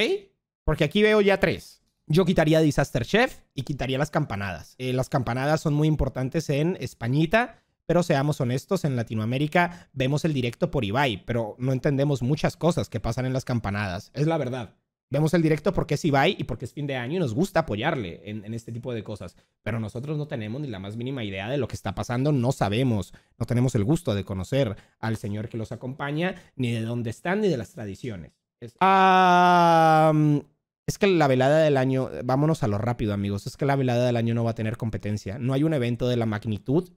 Porque aquí veo ya tres. Yo quitaría Disaster Chef y quitaría las campanadas. Eh, las campanadas son muy importantes en Españita pero seamos honestos, en Latinoamérica vemos el directo por Ibai, pero no entendemos muchas cosas que pasan en las campanadas. Es la verdad. Vemos el directo porque es Ibai y porque es fin de año y nos gusta apoyarle en, este tipo de cosas. Pero nosotros no tenemos ni la más mínima idea de lo que está pasando, no sabemos, no tenemos el gusto de conocer al señor que los acompaña, ni de dónde están, ni de las tradiciones. Es, es que la velada del año, vámonos a lo rápido amigos, es que la velada del año no va a tener competencia. No hay un evento de la magnitud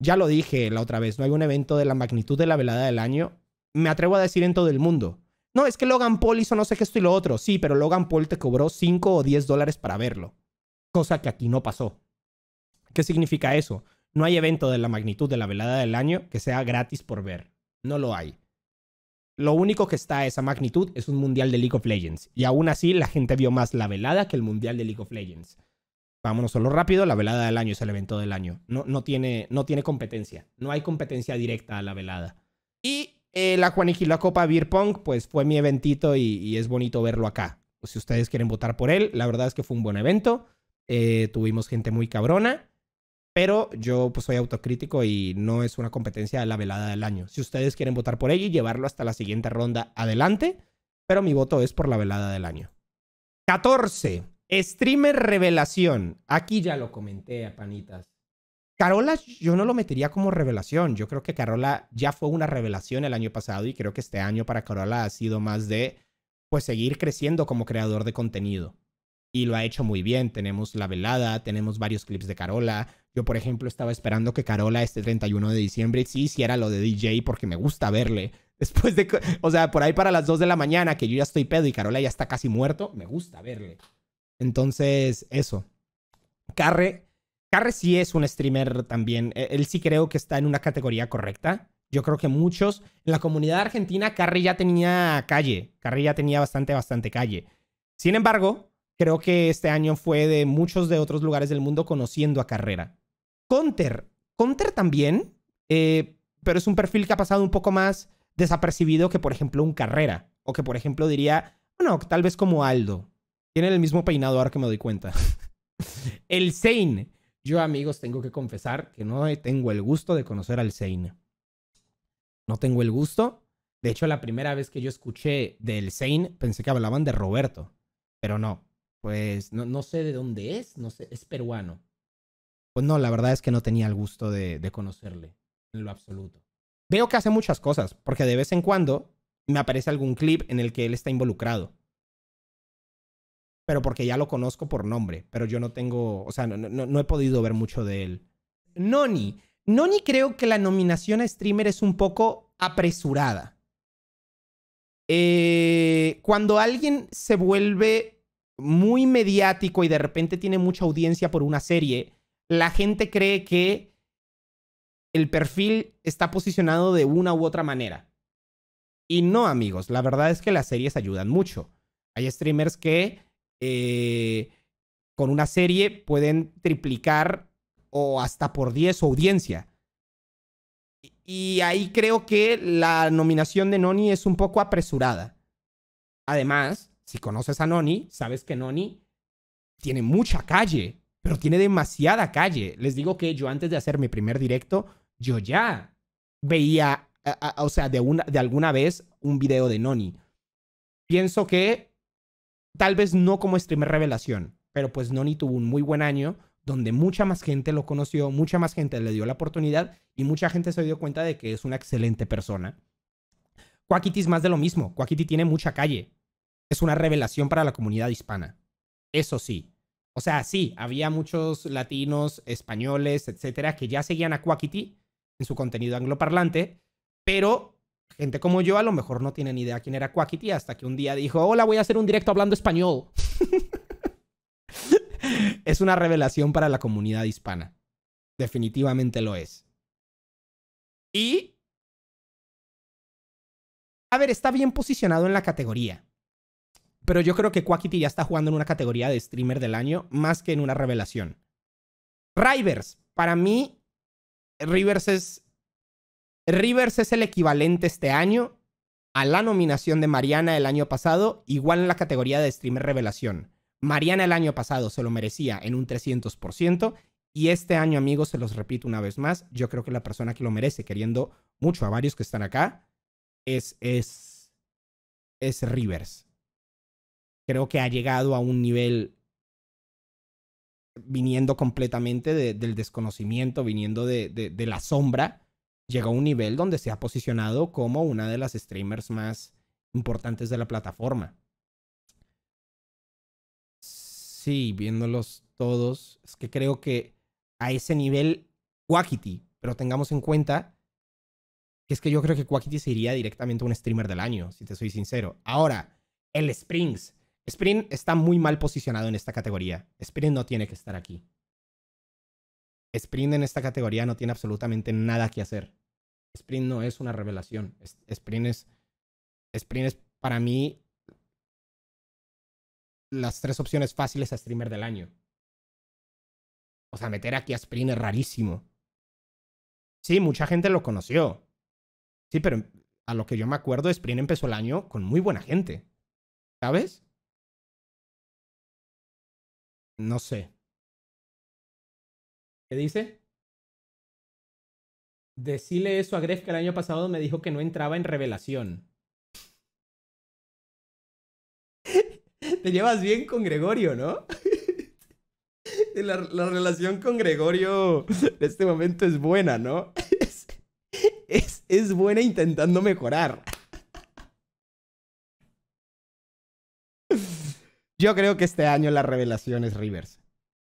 ya lo dije la otra vez, no hay un evento de la magnitud de la velada del año. Me atrevo a decir en todo el mundo. No, es que Logan Paul hizo no sé qué esto y lo otro. Sí, pero Logan Paul te cobró 5 o 10 dólares para verlo. Cosa que aquí no pasó. ¿Qué significa eso? No hay evento de la magnitud de la velada del año que sea gratis por ver. No lo hay. Lo único que está a esa magnitud es un mundial de League of Legends. Y aún así la gente vio más la velada que el mundial de League of Legends vámonos solo rápido, la velada del año es el evento del año. No, no, tiene, no tiene competencia, no hay competencia directa a la velada. Y eh, la Copa Beer pues fue mi eventito y, es bonito verlo acá. Pues si ustedes quieren votar por él, la verdad es que fue un buen evento. Eh, tuvimos gente muy cabrona, pero yo pues soy autocrítico y no es una competencia de la velada del año. Si ustedes quieren votar por él y llevarlo hasta la siguiente ronda, adelante, pero mi voto es por la velada del año. 14. Streamer revelación. Aquí ya lo comenté, a panitas. Carola, yo no lo metería como revelación. Yo creo que Carola ya fue una revelación el año pasado y creo que este año para Carola ha sido más de pues seguir creciendo como creador de contenido. Y lo ha hecho muy bien. Tenemos la velada, tenemos varios clips de Carola. Yo, por ejemplo, estaba esperando que Carola este 31 de diciembre sí hiciera lo de DJ porque me gusta verle. [laughs] Después de, o sea, por ahí para las 2 de la mañana, que yo ya estoy pedo y Carola ya está casi muerto, me gusta verle. Entonces, eso. Carre, Carre sí es un streamer también. E, él sí creo que está en una categoría correcta. Yo creo que muchos. En la comunidad argentina, Carre ya tenía calle. Carre ya tenía bastante, bastante calle. Sin embargo, creo que este año fue de muchos de otros lugares del mundo conociendo a Carrera. Conter. Conter también. Eh, pero es un perfil que ha pasado un poco más desapercibido que, por ejemplo, un Carrera. O que, por ejemplo, diría, bueno, tal vez como Aldo tiene el mismo peinado ahora que me doy cuenta. [laughs] el Zane. Yo, amigos, tengo que confesar que no tengo el gusto de conocer al Zane. No tengo el gusto. De hecho, la primera vez que yo escuché del Zane, pensé que hablaban de Roberto. Pero no. Pues no, sé de dónde es. No sé. Es peruano. Pues no, la verdad es que no tenía el gusto de conocerle. En lo absoluto. Veo que hace muchas cosas. Porque de vez en cuando me aparece algún clip en el que él está involucrado pero porque ya lo conozco por nombre, pero yo no tengo, o sea, no, he podido ver mucho de él. Noni. Noni creo que la nominación a streamer es un poco apresurada. Eh, cuando alguien se vuelve muy mediático y de repente tiene mucha audiencia por una serie, la gente cree que el perfil está posicionado de una u otra manera. Y no, amigos, la verdad es que las series ayudan mucho. Hay streamers que eh, con una serie pueden triplicar o hasta por 10 audiencia. Y ahí creo que la nominación de Noni es un poco apresurada. Además, si conoces a Noni, sabes que Noni tiene mucha calle, pero tiene demasiada calle. Les digo que yo antes de hacer mi primer directo, yo ya veía, o sea, de, una, de alguna vez un video de Noni. Pienso que tal vez no como streamer revelación, pero pues Noni tuvo un muy buen año donde mucha más gente lo conoció, mucha más gente le dio la oportunidad y mucha gente se dio cuenta de que es una excelente persona. Quackity es más de lo mismo. Quackity tiene mucha calle. Es una revelación para la comunidad hispana. Eso sí. O sea, sí, había muchos latinos, españoles, etcétera, que ya seguían a Quackity en su contenido angloparlante, pero Gente como yo a lo mejor no tiene ni idea quién era Quackity hasta que un día dijo, hola, voy a hacer un directo hablando español. [laughs] es una revelación para la comunidad hispana. Definitivamente lo es. Y... A ver, está bien posicionado en la categoría. Pero yo creo que Quackity ya está jugando en una categoría de streamer del año más que en una revelación. Rivers, para mí, Rivers es Rivers es el equivalente este año a la nominación de Mariana el año pasado, igual en la categoría de streamer revelación. Mariana el año pasado se lo merecía en un 300% y este año, amigos, se los repito una vez más, yo creo que la persona que lo merece, queriendo mucho a varios que están acá, es, es, es Rivers. Creo que ha llegado a un nivel viniendo completamente del desconocimiento, viniendo de, de la sombra llegó a un nivel donde se ha posicionado como una de las streamers más importantes de la plataforma. Sí, viéndolos todos, es que creo que a ese nivel Quackity, pero tengamos en cuenta que es que yo creo que Quackity sería directamente un streamer del año, si te soy sincero. Ahora, el Springs. Spring está muy mal posicionado en esta categoría. Spring no tiene que estar aquí. Sprint en esta categoría no tiene absolutamente nada que hacer. Sprint no es una revelación. Sprint es, Sprint es para mí las tres opciones fáciles a streamer del año. O sea, meter aquí a Sprint es rarísimo. Sí, mucha gente lo conoció. Sí, pero a lo que yo me acuerdo, Sprint empezó el año con muy buena gente. ¿Sabes? No sé. ¿Qué dice? Decirle eso a Gref que el año pasado me dijo que no entraba en revelación. [laughs] Te llevas bien con Gregorio, ¿no? [laughs] La, relación con Gregorio en este momento es buena, ¿no? [laughs] Es, es, es buena intentando mejorar. Yo creo que este año la revelación es Rivers.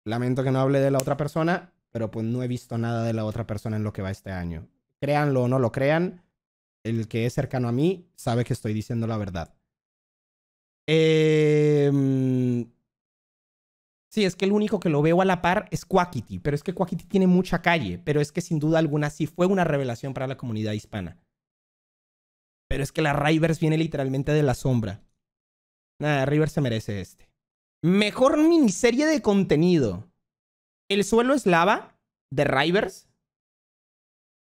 Lamento que no hable de la otra persona, pero pues no he visto nada de la otra persona en lo que va este año. Créanlo o no lo crean, el que es cercano a mí sabe que estoy diciendo la verdad. Em, sí, es que el único que lo veo a la par es Quackity, pero es que Quackity tiene mucha calle, pero es que sin duda alguna sí fue una revelación para la comunidad hispana. Pero es que la Rivers viene literalmente de la sombra. Nada, Rivers se merece este. Mejor miniserie de contenido. El suelo es lava de Rivers.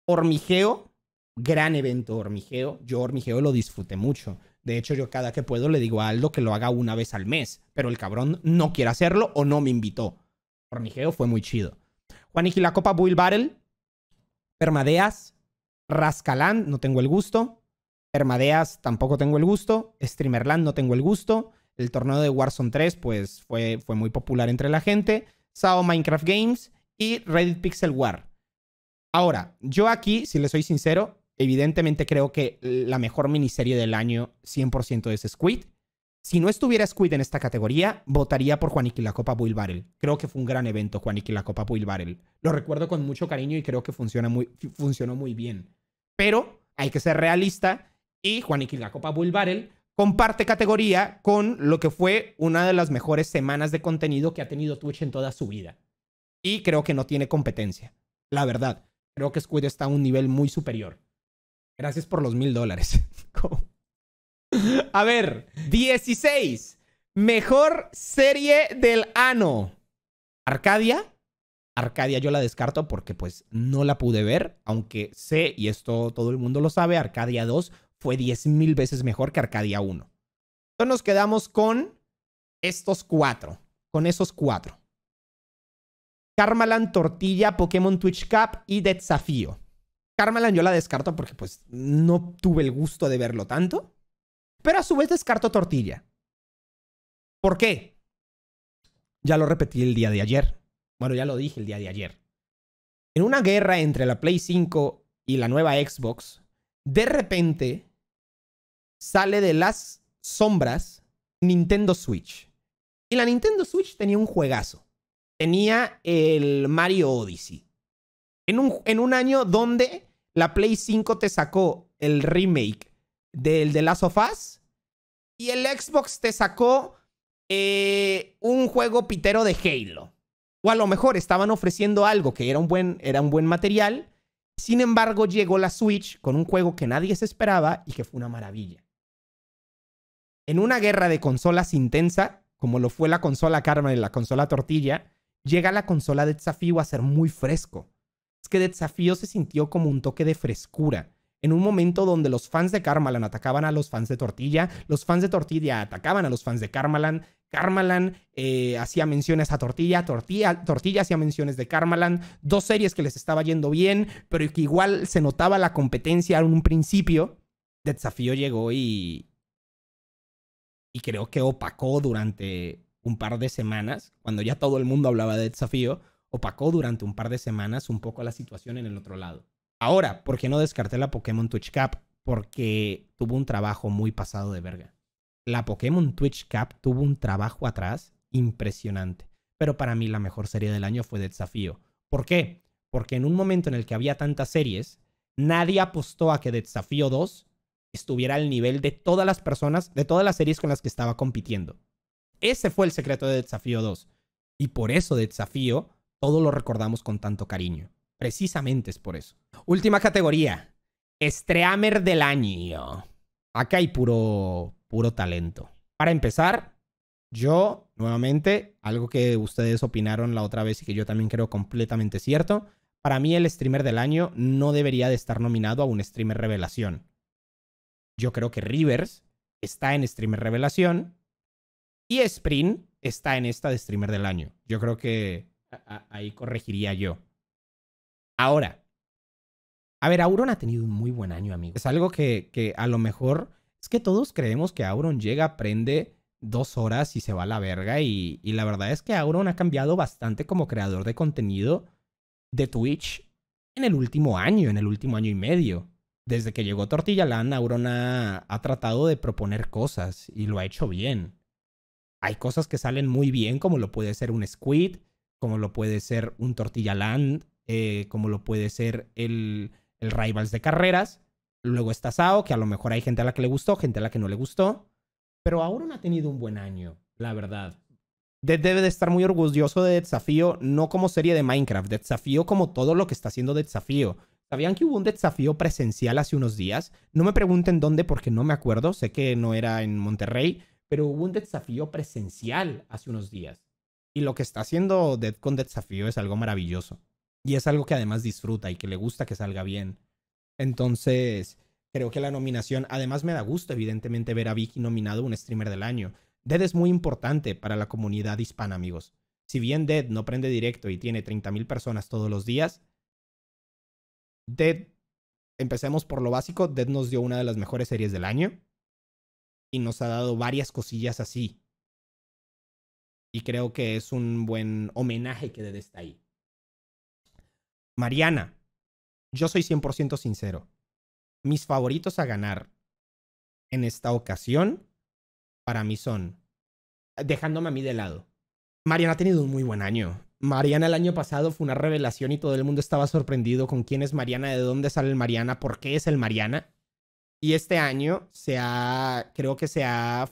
Hormigeo, gran evento hormigeo. Yo hormigeo lo disfruté mucho. De hecho, yo cada que puedo le digo a Aldo que lo haga una vez al mes, pero el cabrón no quiere hacerlo o no me invitó. Hormigeo fue muy chido. Juan y Gilacopa, Copa Bull Barrel, Permadeas, Rascalán, no tengo el gusto. Permadeas, tampoco tengo el gusto. Streamerland, no tengo el gusto. El torneo de Warzone 3, pues fue, fue muy popular entre la gente. Sao Minecraft Games y Reddit Pixel War. Ahora, yo aquí, si le soy sincero, evidentemente creo que la mejor miniserie del año 100% es Squid. Si no estuviera Squid en esta categoría, votaría por Juaniquila la Copa Bull Creo que fue un gran evento Juaniquila la Copa Bull Lo recuerdo con mucho cariño y creo que funciona muy, funcionó muy bien. Pero hay que ser realista y Juaniki la Copa Bull Barrel comparte categoría con lo que fue una de las mejores semanas de contenido que ha tenido Twitch en toda su vida. Y creo que no tiene competencia, la verdad. Creo que Squid está a un nivel muy superior. Gracias por los mil dólares. [laughs] a ver, 16. Mejor serie del ano. Arcadia. Arcadia yo la descarto porque pues no la pude ver, aunque sé, y esto todo el mundo lo sabe, Arcadia 2 fue 10.000 veces mejor que Arcadia 1. Entonces nos quedamos con estos cuatro, con esos cuatro. Carmalan, Tortilla, Pokémon Twitch Cup y Desafío. Carmalan yo la descarto porque pues no tuve el gusto de verlo tanto. Pero a su vez descarto Tortilla. ¿Por qué? Ya lo repetí el día de ayer. Bueno, ya lo dije el día de ayer. En una guerra entre la Play 5 y la nueva Xbox, de repente sale de las sombras Nintendo Switch. Y la Nintendo Switch tenía un juegazo. Tenía el Mario Odyssey. En un, en un año donde la Play 5 te sacó el remake del de Last of Us y el Xbox te sacó eh, un juego pitero de Halo. O a lo mejor estaban ofreciendo algo que era un buen, era un buen material. Sin embargo, llegó la Switch con un juego que nadie se esperaba y que fue una maravilla. En una guerra de consolas intensa, como lo fue la consola Carmen y la consola Tortilla, llega la consola de desafío a ser muy fresco. Es que desafío se sintió como un toque de frescura. En un momento donde los fans de Carmalan atacaban a los fans de Tortilla, los fans de Tortilla atacaban a los fans de Carmalan, Carmalan eh, hacía menciones a Tortilla, Tortilla, hacía menciones de Carmalan, dos series que les estaba yendo bien, pero que igual se notaba la competencia en un principio. desafío llegó y, y creo que opacó durante un par de semanas, cuando ya todo el mundo hablaba de desafío, opacó durante un par de semanas un poco la situación en el otro lado. Ahora, ¿por qué no descarté la Pokémon Twitch Cup? Porque tuvo un trabajo muy pasado de verga. La Pokémon Twitch Cap tuvo un trabajo atrás impresionante. Pero para mí la mejor serie del año fue Desafío. ¿Por qué? Porque en un momento en el que había tantas series, nadie apostó a que Desafío 2 estuviera al nivel de todas las personas, de todas las series con las que estaba compitiendo. Ese fue el secreto de Desafío 2. Y por eso Desafío todo lo recordamos con tanto cariño. Precisamente es por eso. Última categoría. Streamer del año. Acá hay puro, puro talento. Para empezar, yo, nuevamente, algo que ustedes opinaron la otra vez y que yo también creo completamente cierto, para mí el streamer del año no debería de estar nominado a un streamer revelación. Yo creo que Rivers está en streamer revelación y Sprint está en esta de streamer del año. Yo creo que ahí corregiría yo. Ahora, a ver, Auron ha tenido un muy buen año, amigo. Es algo que, que a lo mejor es que todos creemos que Auron llega, prende dos horas y se va a la verga. Y, y la verdad es que Auron ha cambiado bastante como creador de contenido de Twitch en el último año, en el último año y medio desde que llegó Tortilla, Land, Auron ha tratado de proponer cosas y lo ha hecho bien. Hay cosas que salen muy bien, como lo puede ser un Squid, como lo puede ser un Tortilla Land, eh, como lo puede ser el, Rivals de carreras. Luego está Sao, que a lo mejor hay gente a la que le gustó, gente a la que no le gustó. Pero Auron ha tenido un buen año, la verdad. debe de estar muy orgulloso de Desafío, no como serie de Minecraft, Desafío como todo lo que está haciendo de Desafío. ¿Sabían que hubo un desafío presencial hace unos días? No me pregunten dónde porque no me acuerdo, sé que no era en Monterrey, pero hubo un desafío presencial hace unos días. Y lo que está haciendo Dead con Desafío es algo maravilloso. Y es algo que además disfruta y que le gusta que salga bien. Entonces, creo que la nominación, además me da gusto evidentemente ver a Vicky nominado un streamer del año. Dead es muy importante para la comunidad hispana, amigos. Si bien Dead no prende directo y tiene 30.000 personas todos los días, Dead, empecemos por lo básico, Dead nos dio una de las mejores series del año y nos ha dado varias cosillas así. Y creo que es un buen homenaje que Dead está ahí. Mariana, yo soy 100% sincero. Mis favoritos a ganar en esta ocasión para mí son, dejándome a mí de lado. Mariana ha tenido un muy buen año Mariana el año pasado fue una revelación y todo el mundo estaba sorprendido con quién es Mariana, de dónde sale el Mariana, por qué es el Mariana. Y este año se ha, creo que se ha,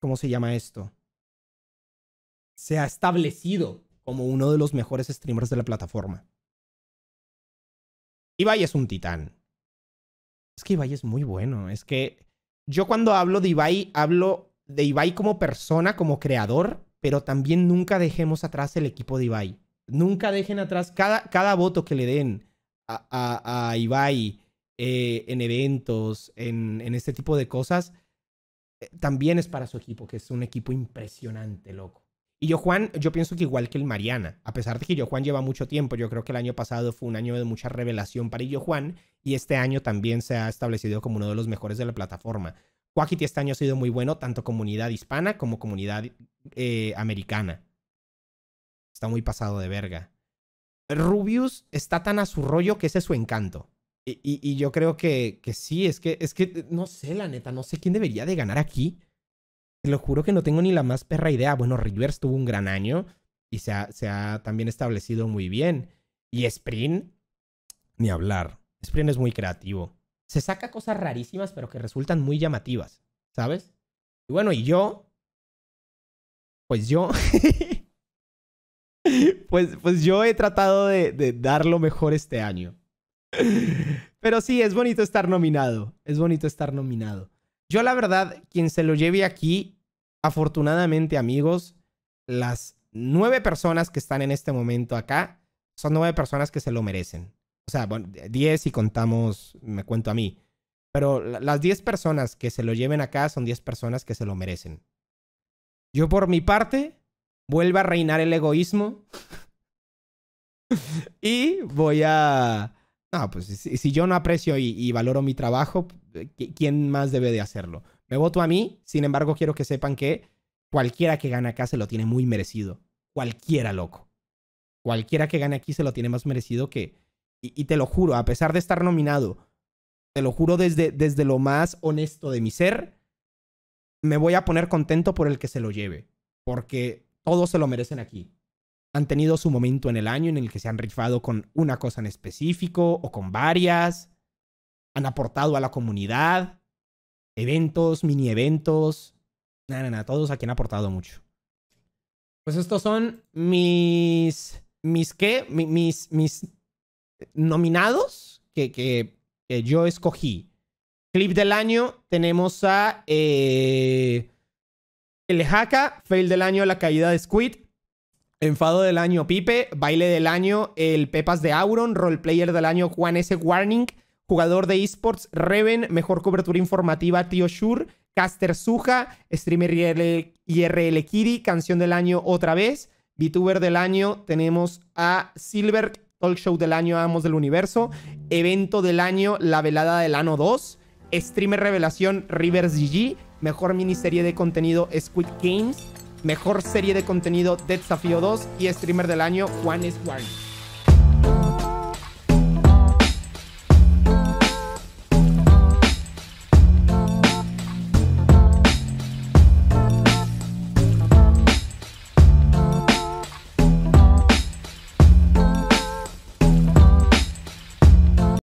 ¿cómo se llama esto? Se ha establecido como uno de los mejores streamers de la plataforma. Ibai es un titán. Es que Ibai es muy bueno. Es que yo cuando hablo de Ibai, hablo de Ibai como persona, como creador, pero también nunca dejemos atrás el equipo de Ibai. Nunca dejen atrás cada, cada voto que le den a, Ibai eh, en eventos, en, este tipo de cosas, eh, también es para su equipo, que es un equipo impresionante, loco. Y yo, Juan, yo pienso que igual que el Mariana, a pesar de que yo, Juan lleva mucho tiempo, yo creo que el año pasado fue un año de mucha revelación para yo, Juan, y este año también se ha establecido como uno de los mejores de la plataforma. Quackity este año ha sido muy bueno, tanto comunidad hispana como comunidad eh, americana. Está muy pasado de verga. Rubius está tan a su rollo que ese es su encanto. Y, yo creo que, que, sí, es que, es que no sé, la neta, no sé quién debería de ganar aquí. Te lo juro que no tengo ni la más perra idea. Bueno, Rivers tuvo un gran año y se ha, se ha también establecido muy bien. Y Sprint, ni hablar. Sprint es muy creativo se saca cosas rarísimas, pero que resultan muy llamativas, ¿sabes? Y bueno, y yo, pues yo, [laughs] pues, pues yo he tratado de dar lo mejor este año. Pero sí, es bonito estar nominado, es bonito estar nominado. Yo la verdad, quien se lo lleve aquí, afortunadamente amigos, las nueve personas que están en este momento acá, son nueve personas que se lo merecen. O sea, bueno, 10 y contamos, me cuento a mí. Pero las 10 personas que se lo lleven acá son 10 personas que se lo merecen. Yo por mi parte, vuelvo a reinar el egoísmo. [laughs] y voy a... No, pues si, yo no aprecio y, y, valoro mi trabajo, eh, ¿quién más debe de hacerlo? Me voto a mí, sin embargo quiero que sepan que cualquiera que gane acá se lo tiene muy merecido. Cualquiera, loco. Cualquiera que gane aquí se lo tiene más merecido que, y, te lo juro, a pesar de estar nominado, te lo juro desde, desde lo más honesto de mi ser, me voy a poner contento por el que se lo lleve. Porque todos se lo merecen aquí. Han tenido su momento en el año en el que se han rifado con una cosa en específico o con varias. Han aportado a la comunidad. Eventos, mini eventos. Nada, nada, todos todos aquí han aportado mucho. Pues estos son mis. mis qué? mis. mis nominados que, yo escogí. Clip del año tenemos a eh, El Fail del año La Caída de Squid, Enfado del año Pipe, Baile del año El Pepas de Auron, Roleplayer del año Juan S. Warning, Jugador de Esports Reven, Mejor Cobertura Informativa Tío Shur, Caster Suja, Streamer IRL, IRL Kiri, Canción del año otra vez, VTuber del año tenemos a Silver Talk Show del Año Amos del Universo, Evento del Año La Velada del Ano 2, Streamer Revelación Rivers GG, Mejor Miniserie de Contenido Squid Games, Mejor Serie de Contenido Dead Desafío 2 y Streamer del Año Juan Juan.